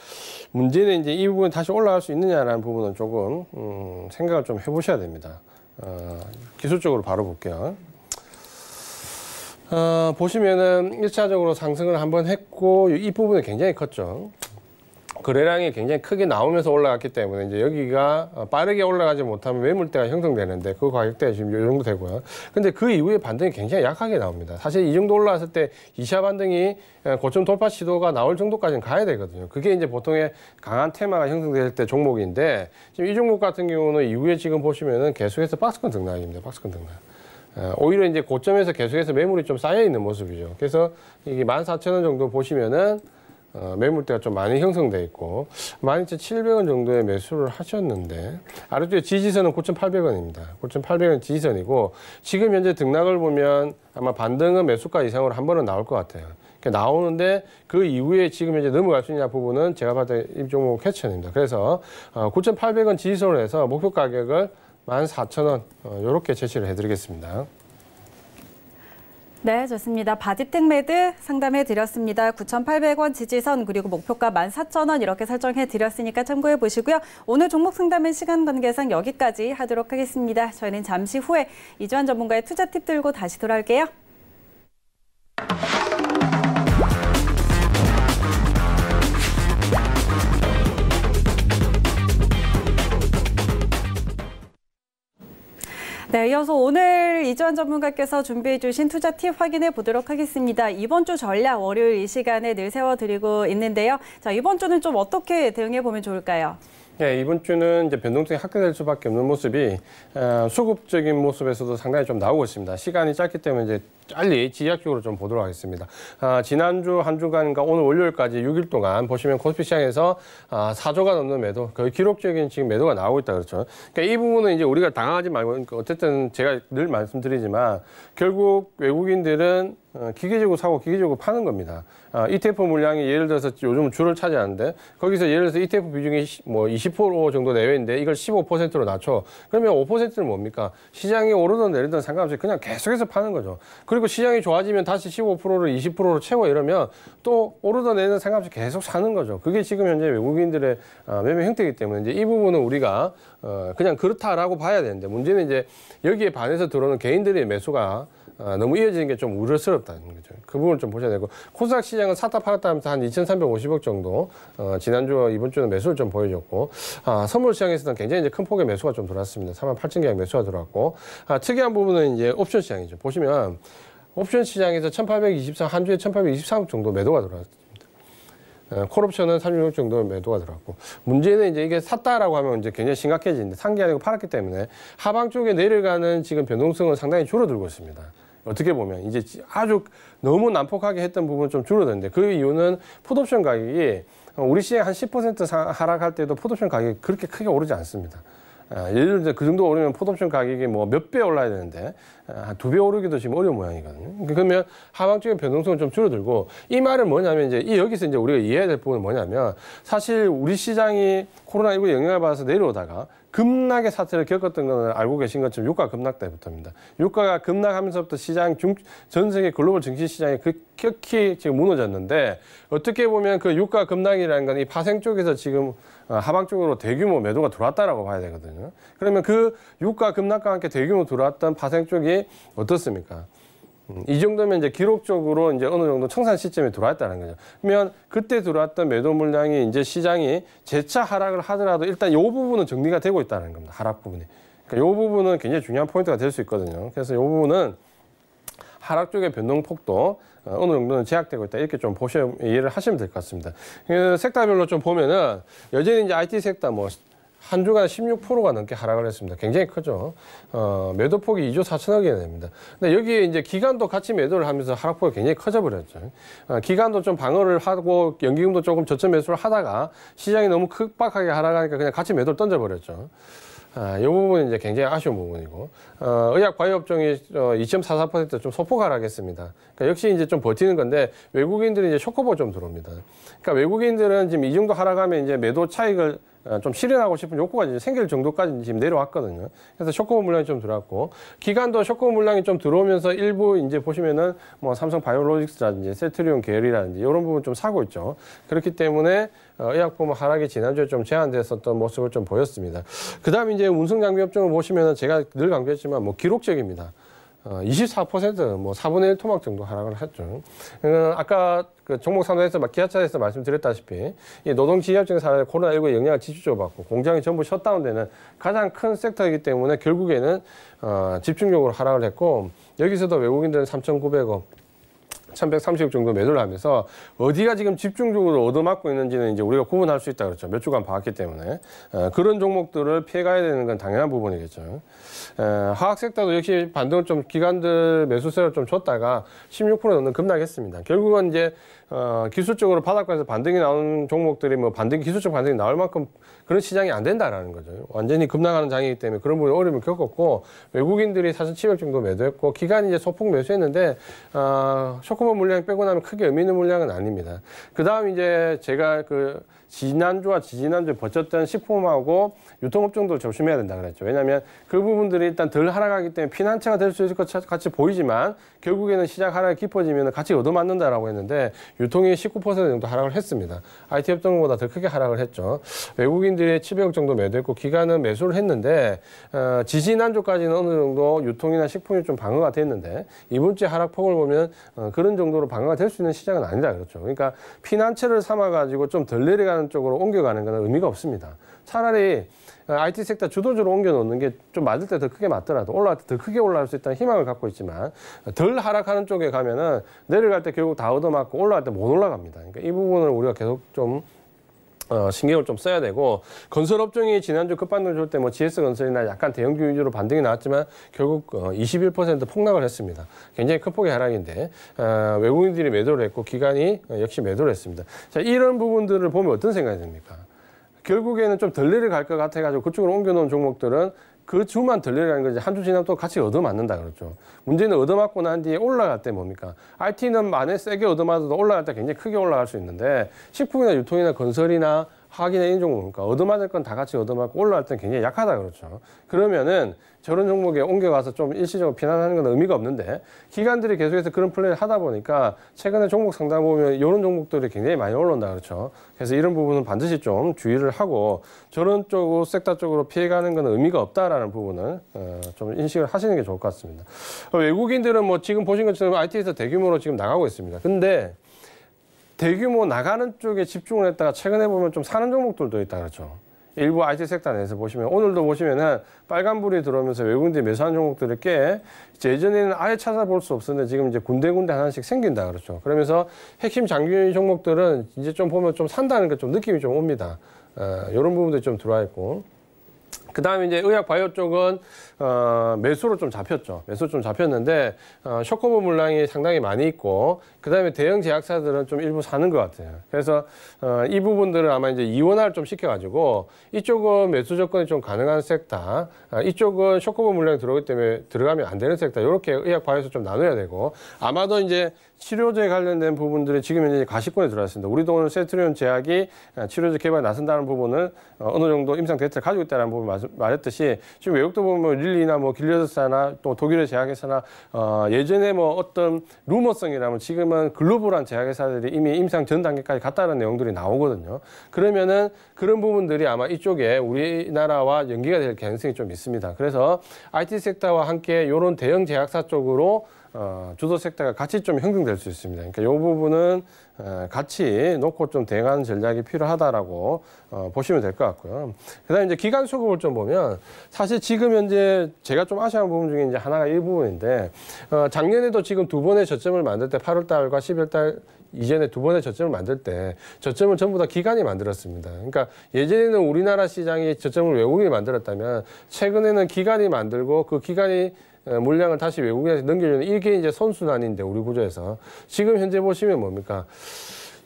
문제는 이제 이 부분 다시 올라갈 수 있느냐라는 부분은 조금 음, 생각을 좀 해보셔야 됩니다. 어, 기술적으로 바로 볼게요. 어, 보시면은 1차적으로 상승을 한번 했고 이 부분이 굉장히 컸죠. 거래량이 굉장히 크게 나오면서 올라갔기 때문에 이제 여기가 어, 빠르게 올라가지 못하면 매물대가 형성되는데 그 가격대가 지금 이 정도 되고요. 근데 그 이후에 반등이 굉장히 약하게 나옵니다. 사실 이 정도 올라왔을 때 2차 반등이 어, 고점 돌파 시도가 나올 정도까지는 가야 되거든요. 그게 이제 보통의 강한 테마가 형성될 때 종목인데 지금 이 종목 같은 경우는 이후에 지금 보시면은 계속해서 박스권 등락입니다. 박스권 등락. 어, 오히려 이제 고점에서 계속해서 매물이 좀 쌓여 있는 모습이죠. 그래서 이게 14,000원 정도 보시면은 어, 매물대가 좀 많이 형성돼 있고 12,700원 정도의 매수를 하셨는데 아래쪽에 지지선은 9,800원입니다. 9,800원 지지선이고 지금 현재 등락을 보면 아마 반등은 매수가 이상으로 한 번은 나올 것 같아요. 나오는데 그 이후에 지금 이제 넘어갈 수 있냐 부분은 제가 봤을 때 입종목 퀘션입니다. 뭐 그래서 9,800원 어, 지지선으로 해서 목표 가격을 14,000원 이렇게 어, 제시를 해드리겠습니다. 네, 좋습니다. 바디택매드 상담해 드렸습니다. 9,800원 지지선 그리고 목표가 14,000원 이렇게 설정해 드렸으니까 참고해 보시고요. 오늘 종목 상담은 시간 관계상 여기까지 하도록 하겠습니다. 저희는 잠시 후에 이주환 전문가의 투자 팁 들고 다시 돌아올게요. 네, 이어서 오늘 이주환 전문가께서 준비해 주신 투자 팁 확인해 보도록 하겠습니다. 이번 주 전략 월요일 이 시간에 늘 세워드리고 있는데요. 자, 이번 주는 좀 어떻게 대응해 보면 좋을까요? 네, 이번 주는 이제 변동성이 확대될 수밖에 없는 모습이 수급적인 어, 모습에서도 상당히 좀 나오고 있습니다. 시간이 짧기 때문에 이제 빨리 지략적으로 좀 보도록 하겠습니다. 아, 지난주 한 주간과 오늘 월요일까지 6일 동안 보시면 코스피 시장에서 아, 4조가 넘는 매도, 거의 기록적인 지금 매도가 나오고 있다 그렇죠. 그러니까 이 부분은 이제 우리가 당황하지 말고 어쨌든 제가 늘 말씀드리지만 결국 외국인들은 어, 기계적으로 사고 기계적으로 파는 겁니다. 아, ETF 물량이 예를 들어서 요즘 줄을 차지하는데 거기서 예를 들어서 ETF 비중이 뭐 20% 정도 내외인데 이걸 15%로 낮춰. 그러면 5%는 뭡니까? 시장이 오르든 내리든 상관없이 그냥 계속해서 파는 거죠. 그리고 시장이 좋아지면 다시 15%를 20%로 채워 이러면 또 오르든 내리든 상관없이 계속 사는 거죠. 그게 지금 현재 외국인들의 아, 매매 형태이기 때문에 이제 이 부분은 우리가 어, 그냥 그렇다라고 봐야 되는데 문제는 이제 여기에 반해서 들어오는 개인들의 매수가 아, 너무 이어지는 게 좀 우려스럽다는 거죠. 그 부분을 좀 보셔야 되고 코스닥 시장은 사타 팔았다 하면서 한 2,350억 정도 어, 지난주와 이번 주는 매수를 좀 보여줬고 아, 선물 시장에서는 굉장히 이제 큰 폭의 매수가 좀 들어왔습니다. 4만 8천 개의 매수가 들어왔고 아, 특이한 부분은 이제 옵션 시장이죠. 보시면 옵션 시장에서 1,823한 주에 1,823억 정도 매도가 들어왔습니다. 에, 아, 콜옵션은 36 정도 매도가 들어왔고 문제는 이제 이게 샀다라고 하면 이제 굉장히 심각해지는데 산게 아니고 팔았기 때문에 하방 쪽에 내려가는 지금 변동성은 상당히 줄어들고 있습니다. 어떻게 보면 이제 아주 너무 난폭하게 했던 부분은 좀 줄어드는데 그 이유는 풋옵션 가격이 우리 시에 한 10% 하락할 때도 풋옵션 가격이 그렇게 크게 오르지 않습니다. 아, 예를 들어 그 정도 오르면 풋옵션 가격이 뭐 몇 배 올라야 되는데 아, 두배 오르기도 지금 어려운 모양이거든요. 그러니까 그러면 하방적인 변동성은 좀 줄어들고 이 말은 뭐냐면 이제 이 여기서 이제 우리가 이해해야 될 부분은 뭐냐면 사실 우리 시장이 코로나19 영향을 받아서 내려오다가 급락의 사태를 겪었던 것을 알고 계신 것처럼 유가 급락 때부터입니다. 유가가 급락하면서부터 시장 중, 전 세계 글로벌 증시 시장이 급격히 그 지금 무너졌는데 어떻게 보면 그 유가 급락이라는 건 이 파생 쪽에서 지금 어, 하방 쪽으로 대규모 매도가 들어왔다라고 봐야 되거든요. 그러면 그 유가 급락과 함께 대규모 들어왔던 파생 쪽이 어떻습니까? 음, 이 정도면 이제 기록적으로 이제 어느 정도 청산 시점에 들어왔다는 거죠. 그러면 그때 들어왔던 매도 물량이 이제 시장이 재차 하락을 하더라도 일단 요 부분은 정리가 되고 있다는 겁니다. 하락 부분이. 그러니까 요 부분은 굉장히 중요한 포인트가 될 수 있거든요. 그래서 요 부분은 하락 쪽의 변동폭도 어, 어느 정도는 제약되고 있다 이렇게 좀 보셔 이해를 하시면 될 것 같습니다. 색다별로 좀 보면은 여전히 이제 IT 섹터 뭐한 주간 16%가 넘게 하락을 했습니다. 굉장히 크죠. 어, 매도폭이 2조 4천억이 됩니다. 근데 여기에 이제 기간도 같이 매도를 하면서 하락폭이 굉장히 커져버렸죠. 어, 기간도 좀 방어를 하고 연기금도 조금 저점 매수를 하다가 시장이 너무 급박하게 하락하니까 그냥 같이 매도를 던져버렸죠. 아, 이 부분은 이제 굉장히 아쉬운 부분이고, 어, 의약 과외업종이 어, 2.44%좀 소폭 하락했습니다. 그러니까 역시 이제 좀 버티는 건데, 외국인들이 이제 쇼크보좀 들어옵니다. 그러니까 외국인들은 지금 이 정도 하락하면 이제 매도 차익을 어, 좀 실현하고 싶은 욕구가 이제 생길 정도까지 지금 내려왔거든요. 그래서 쇼크홈 물량이 좀 들어왔고 기간도 쇼크홈 물량이 좀 들어오면서 일부 이제 보시면은 뭐 삼성 바이오로직스라든지 세트리온 계열이라든지 이런 부분 좀 사고 있죠. 그렇기 때문에 어, 의약품 하락이 지난주에 좀 제한됐었던 모습을 좀 보였습니다. 그다음 이제 운송장비 업종을 보시면은 제가 늘 강조했지만 뭐 기록적입니다. 24%뭐 4분의 1 토막 정도 하락을 했죠. 그 아까 그 종목 상담에서 막 기아차에서 말씀드렸다시피 이 노동 지휘합증 사회 코로나19의 영향을 지속적으로 받고 공장이 전부 셧다운되는 가장 큰 섹터이기 때문에 결국에는 어, 집중적으로 하락을 했고 여기서도 외국인들은 3,900억 1130억 정도 매도를 하면서 어디가 지금 집중적으로 얻어맞고 있는지는 이제 우리가 구분할 수 있다 그렇죠몇 주간 봤기 때문에 어, 그런 종목들을 피해가야 되는 건 당연한 부분이겠죠. 에, 어, 화학 섹터도 역시 반등을 좀 기관들 매수세를 좀 줬다가 16% 넘는 급락했습니다. 결국은 이제 어, 기술적으로 바닥에서 반등이 나오는 종목들이 뭐 반등 기술적 반등이 나올 만큼 그런 시장이 안 된다라는 거죠. 완전히 급락하는 장이기 때문에 그런 부분 어려움을 겪었고 외국인들이 사실 700 정도 매도했고 기간이 제 소폭 매수했는데 어, 쇼크모 물량 빼고 나면 크게 의미 있는 물량은 아닙니다. 그다음 이제 제가 그 지난주와 지난주에 지 버텼던 식품하고 유통업종도 조심해야 된다 그랬죠. 왜냐하면 그 부분들이 일단 덜 하락하기 때문에 피난처가 될 수 있을 것 같이 보이지만 결국에는 시장 하락이 깊어지면 같이 얻어맞는다라고 했는데 유통이 19% 정도 하락을 했습니다. IT 업종보다 더 크게 하락을 했죠. 외국인들이 700억 정도 매도했고 기간은 매수를 했는데 어, 지지난주까지는 어느 정도 유통이나 식품이 좀 방어가 됐는데 이번 주 하락폭을 보면 어, 그런 정도로 방어가 될 수 있는 시장은 아니다 그렇죠. 그러니까 피난처를 삼아가지고 좀 덜 내려가는 다른 쪽으로 옮겨가는 것은 의미가 없습니다. 차라리 IT 섹터 주도적으로 옮겨놓는 게 좀 맞을 때 더 크게 맞더라도 올라갈 때 더 크게 올라갈 수 있다는 희망을 갖고 있지만 덜 하락하는 쪽에 가면은 내려갈 때 결국 다 얻어맞고 올라갈 때 못 올라갑니다. 그러니까 이 부분을 우리가 계속 좀 어, 신경을 좀 써야 되고 건설 업종이 지난주 급반등 좋을 때 뭐 GS 건설이나 약간 대형주 위주로 반등이 나왔지만 결국 어, 21% 폭락을 했습니다. 굉장히 큰 폭의 하락인데 어, 외국인들이 매도를 했고 기관이 어, 역시 매도를 했습니다. 자 이런 부분들을 보면 어떤 생각이 듭니까? 결국에는 좀 덜내려갈것 같아가지고 그쪽으로 옮겨놓은 종목들은 그 주만 들리라는 거지 한주 지나면 또 같이 얻어맞는다 그렇죠 문제는 얻어맞고 난 뒤에 올라갈 때 뭡니까? IT는 만에 세게 얻어맞아도 올라갈 때 굉장히 크게 올라갈 수 있는데 식품이나 유통이나 건설이나 확인나인 종목, 그러니까 얻어맞을 건 다 같이 얻어맞고 올라갈 땐 굉장히 약하다 그렇죠. 그러면은 저런 종목에 옮겨가서 좀 일시적으로 비난하는 건 의미가 없는데 기관들이 계속해서 그런 플레이를 하다 보니까 최근에 종목 상담 보면 이런 종목들이 굉장히 많이 올라온다 그렇죠. 그래서 이런 부분은 반드시 좀 주의를 하고 저런 쪽으로 섹터 쪽으로 피해가는 건 의미가 없다라는 부분을 어, 좀 인식을 하시는 게 좋을 것 같습니다. 외국인들은 뭐 지금 보신 것처럼 IT에서 대규모로 지금 나가고 있습니다. 근데 대규모 나가는 쪽에 집중을 했다가 최근에 보면 좀 사는 종목들도 있다 그렇죠. 일부 IT 섹터 내에서 보시면 오늘도 보시면은 빨간불이 들어오면서 외국인들이 매수한 종목들을 꽤 이제 예전에는 아예 찾아볼 수 없었는데 지금 이제 군데군데 하나씩 생긴다 그렇죠. 그러면서 핵심 장기 종목들은 이제 좀 보면 좀 산다는 게 좀 느낌이 좀 옵니다. 어, 이런 부분도 좀 들어와 있고. 그 다음에 이제 의학 바이오 쪽은 어, 매수로 좀 잡혔죠. 매수 좀 잡혔는데 어, 쇼커버 물량이 상당히 많이 있고 그 다음에 대형 제약사들은 좀 일부 사는 것 같아요. 그래서 어, 이 부분들은 아마 이제 이원화를 좀 시켜가지고 이쪽은 매수 조건이좀 가능한 섹터 아, 이쪽은 쇼크볼 물량이 들어오기 때문에 들어가면 안 되는 섹터 이렇게 의학방에서 좀 나눠야 되고 아마도 이제 치료제 관련된 부분들이 지금 현재 가시권에 들어왔습니다. 우리도 오늘 세트리온 제약이 치료제 개발 나선다는 부분은 어, 어느 정도 임상 대이터를 가지고 있다는 부분 말했듯이 지금 외국도 보면 릴리나 뭐 길리어스나 또 독일의 제약회사나 어, 예전에 뭐 어떤 루머성이라면 지금은 글로벌한 제약회사들이 이미 임상 전 단계까지 갔다는 내용들이 나오거든요. 그러면은 그런 부분들이 아마 이쪽에 우리나라와 연계가 될 가능성이 좀 있습니다. 있습니다. 그래서 IT 섹터와 함께 이런 대형 제약사 쪽으로 어, 주도 섹터가 같이 좀 형성될 수 있습니다. 그러니까 이 부분은 어, 같이 놓고 좀 대응하는 전략이 필요하다라고 어, 보시면 될 것 같고요. 그다음에 이제 기간 수급을 좀 보면 사실 지금 현재 제가 좀 아쉬운 부분 중에 이제 하나가 이 부분인데 어, 작년에도 지금 두 번의 저점을 만들 때 8월 달과 11월 달 이전에 두 번의 저점을 만들 때 저점을 전부 다 기관이 만들었습니다. 그러니까 예전에는 우리나라 시장이 저점을 외국인이 만들었다면 최근에는 기관이 만들고 그 기관이 어, 물량을 다시 외국인한테 넘겨주는 이게 이제 선순환인데 우리 구조에서 지금 현재 보시면 뭡니까?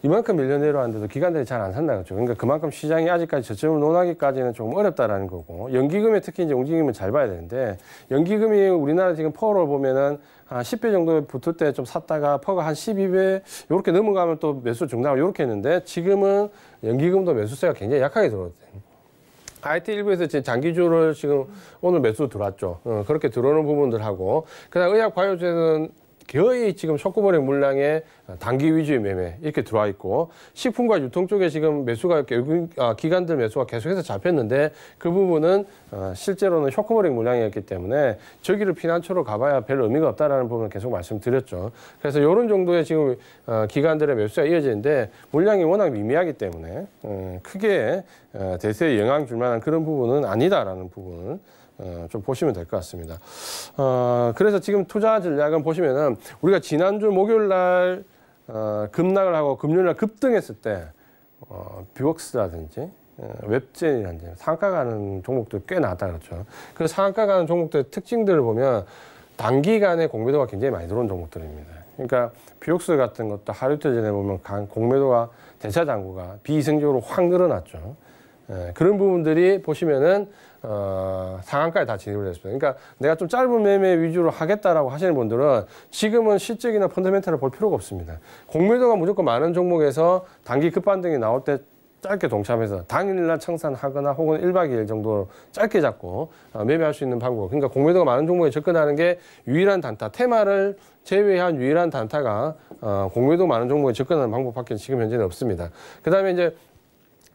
이만큼 밀려내려왔는데도 기관들이 잘 안 산다는 거죠. 그러니까 그만큼 시장이 아직까지 저점을 논하기까지는 조금 어렵다라는 거고 연기금에 특히 이제 움직임을 잘 봐야 되는데 연기금이 우리나라 지금 퍼를 보면은 한 10배 정도 붙을 때 좀 샀다가 퍼가 한 12배 이렇게 넘어가면 또 매수 중단하고 이렇게 했는데 지금은 연기금도 매수세가 굉장히 약하게 들어왔거든요. IT 일부에서 지금 장기주를 지금 오늘 매수 들어왔죠. 어, 그렇게 들어오는 부분들하고 그다음 의약 과이오제는 거의 지금 석구번액 물량에 단기 위주의 매매 이렇게 들어와 있고 식품과 유통 쪽에 지금 매수가 아, 기관들 매수가 계속해서 잡혔는데 그 부분은 어, 실제로는 쇼크머링 물량이었기 때문에 저기를 피난처로 가봐야 별 의미가 없다라는 부분을 계속 말씀드렸죠. 그래서 이런 정도의 지금 어, 기관들의 매수가 이어지는데 물량이 워낙 미미하기 때문에 음, 크게 어, 대세에 영향 줄 만한 그런 부분은 아니다라는 부분을 어, 좀 보시면 될 것 같습니다. 어, 그래서 지금 투자 전략은 보시면은 우리가 지난주 목요일 날 어, 급락을 하고 금요일 날 급등했을 때 뷰웍스라든지 웹젠이라든지 상가 가는 종목들 꽤 나왔다 그렇죠. 그 상가 가는 종목들의 특징들을 보면 단기간에 공매도가 굉장히 많이 들어온 종목들입니다. 그러니까 뷰웍스 같은 것도 하루 이틀 전에 보면 강, 공매도가 대차 장구가 비이성적으로 확 늘어났죠. 예, 그런 부분들이 보시면은 어, 상한가에 다 진입을 했습니다. 그러니까 내가 좀 짧은 매매 위주로 하겠다라고 하시는 분들은 지금은 실적이나 펀더멘탈을 볼 필요가 없습니다. 공매도가 무조건 많은 종목에서 단기 급반등이 나올 때 짧게 동참해서 당일날 청산하거나 혹은 1박 2일 정도 짧게 잡고 어, 매매할 수 있는 방법. 그러니까 공매도가 많은 종목에 접근하는 게 유일한 단타. 테마를 제외한 유일한 단타가 어, 공매도 많은 종목에 접근하는 방법밖에 지금 현재는 없습니다. 그다음에 이제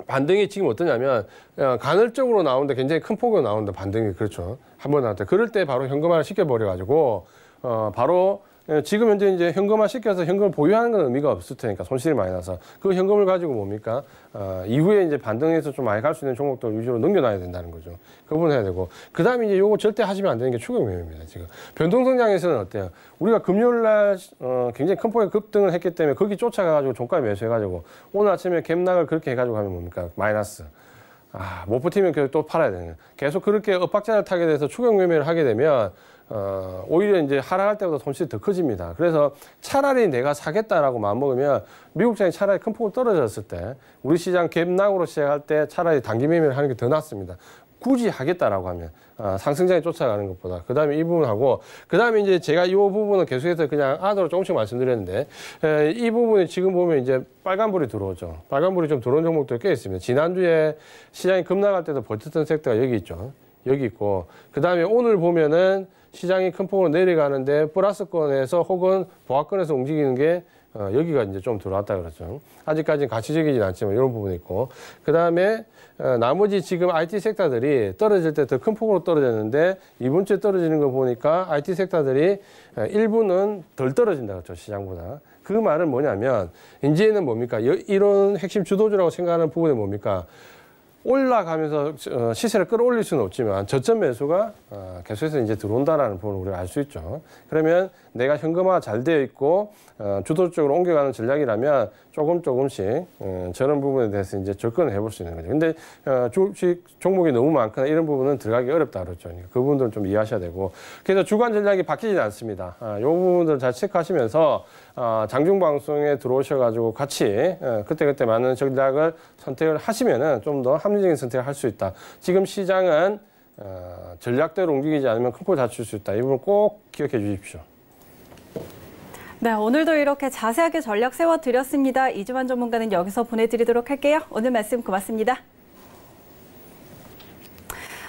반등이 지금 어떠냐면 어, 간헐적으로 나오는데 굉장히 큰 폭으로 나오는데 반등이 그렇죠. 한번 나왔다. 그럴 때 바로 현금화를 시켜버려가지고 어, 바로 예, 지금 현재 이제 현금화 시켜서 현금을 보유하는 건 의미가 없을 테니까 손실이 많이 나서 그 현금을 가지고 뭡니까 어, 이후에 이제 반등해서 좀 많이 갈 수 있는 종목들 위주로 넘겨놔야 된다는 거죠. 그 부분 해야 되고 그 다음에 이제 요거 절대 하시면 안 되는 게 추격 매매입니다. 지금 변동성장에서는 어때요? 우리가 금요일 날 어, 굉장히 큰 폭의 급등을 했기 때문에 거기 쫓아가가지고 종가 매수해가지고 오늘 아침에 갭락을 그렇게 해가지고 하면 뭡니까 마이너스. 아, 못 버티면 계속 또 팔아야 되는. 계속 그렇게 엇박자를 타게 돼서 추경 매매를 하게 되면 어, 오히려 이제 하락할 때보다 손실이 더 커집니다. 그래서 차라리 내가 사겠다라고 마음먹으면 미국 장이 차라리 큰 폭으로 떨어졌을 때 우리 시장 갭락으로 시작할 때 차라리 단기 매매를 하는 게 더 낫습니다. 굳이 하겠다라고 하면 어, 상승장에 쫓아가는 것보다 그 다음에 이 부분하고 그 다음에 이제 제가 이 부분은 계속해서 그냥 아으로 조금씩 말씀드렸는데 에, 이 부분이 지금 보면 이제 빨간불이 들어오죠 빨간불이 좀 들어온 종목들 꽤 있습니다 지난주에 시장이 급락할 때도 버텼던 섹터가 여기 있죠 여기 있고 그 다음에 오늘 보면은 시장이 큰 폭으로 내려가는데 플러스권에서 혹은 보합권에서 움직이는 게 어, 여기가 이제 좀 들어왔다 그랬죠. 아직까지는 가치적이진 않지만 이런 부분이 있고. 그 다음에 어, 나머지 지금 IT 섹터들이 떨어질 때 더 큰 폭으로 떨어졌는데 이번 주에 떨어지는 거 보니까 IT 섹터들이 어, 일부는 덜 떨어진다 그랬죠. 시장보다. 그 말은 뭐냐면 이제는 뭡니까? 이런 핵심 주도주라고 생각하는 부분이 뭡니까? 올라가면서 어, 시세를 끌어올릴 수는 없지만 저점 매수가 어, 계속해서 이제 들어온다라는 부분을 우리가 알 수 있죠. 그러면 내가 현금화잘 되어 있고 어, 주도적으로 옮겨가는 전략이라면 조금 조금씩 저런 부분에 대해서 이제 접근을 해볼 수 있는 거죠. 근데 주식 종목이 너무 많거나 이런 부분은 들어가기 어렵다 그렇죠. 그 부분들은 좀 이해하셔야 되고 그래서 주간 전략이 바뀌진 않습니다. 이부분들잘 아, 체크하시면서 장중 방송에 들어오셔가지고 같이 그때그때 많은 전략을 선택을 하시면은 좀더 합리 합리적인 선택을 할 수 있다. 지금 시장은 어, 전략대로 움직이지 않으면 큰코 다칠 수 있다. 이 부분 꼭 기억해 주십시오. 네, 오늘도 이렇게 자세하게 전략 세워드렸습니다. 이주만 전문가는 여기서 보내드리도록 할게요. 오늘 말씀 고맙습니다.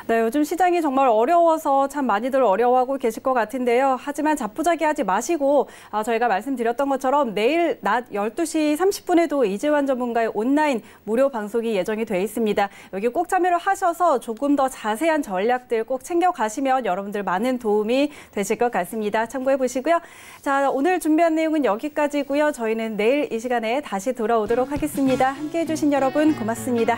네, 요즘 시장이 정말 어려워서 참 많이들 어려워하고 계실 것 같은데요. 하지만 자포자기하지 마시고 아, 저희가 말씀드렸던 것처럼 내일 낮 12시 30분에도 이재환 전문가의 온라인 무료 방송이 예정이 돼 있습니다. 여기 꼭 참여를 하셔서 조금 더 자세한 전략들 꼭 챙겨가시면 여러분들 많은 도움이 되실 것 같습니다. 참고해 보시고요. 자, 오늘 준비한 내용은 여기까지고요. 저희는 내일 이 시간에 다시 돌아오도록 하겠습니다. 함께해 주신 여러분 고맙습니다.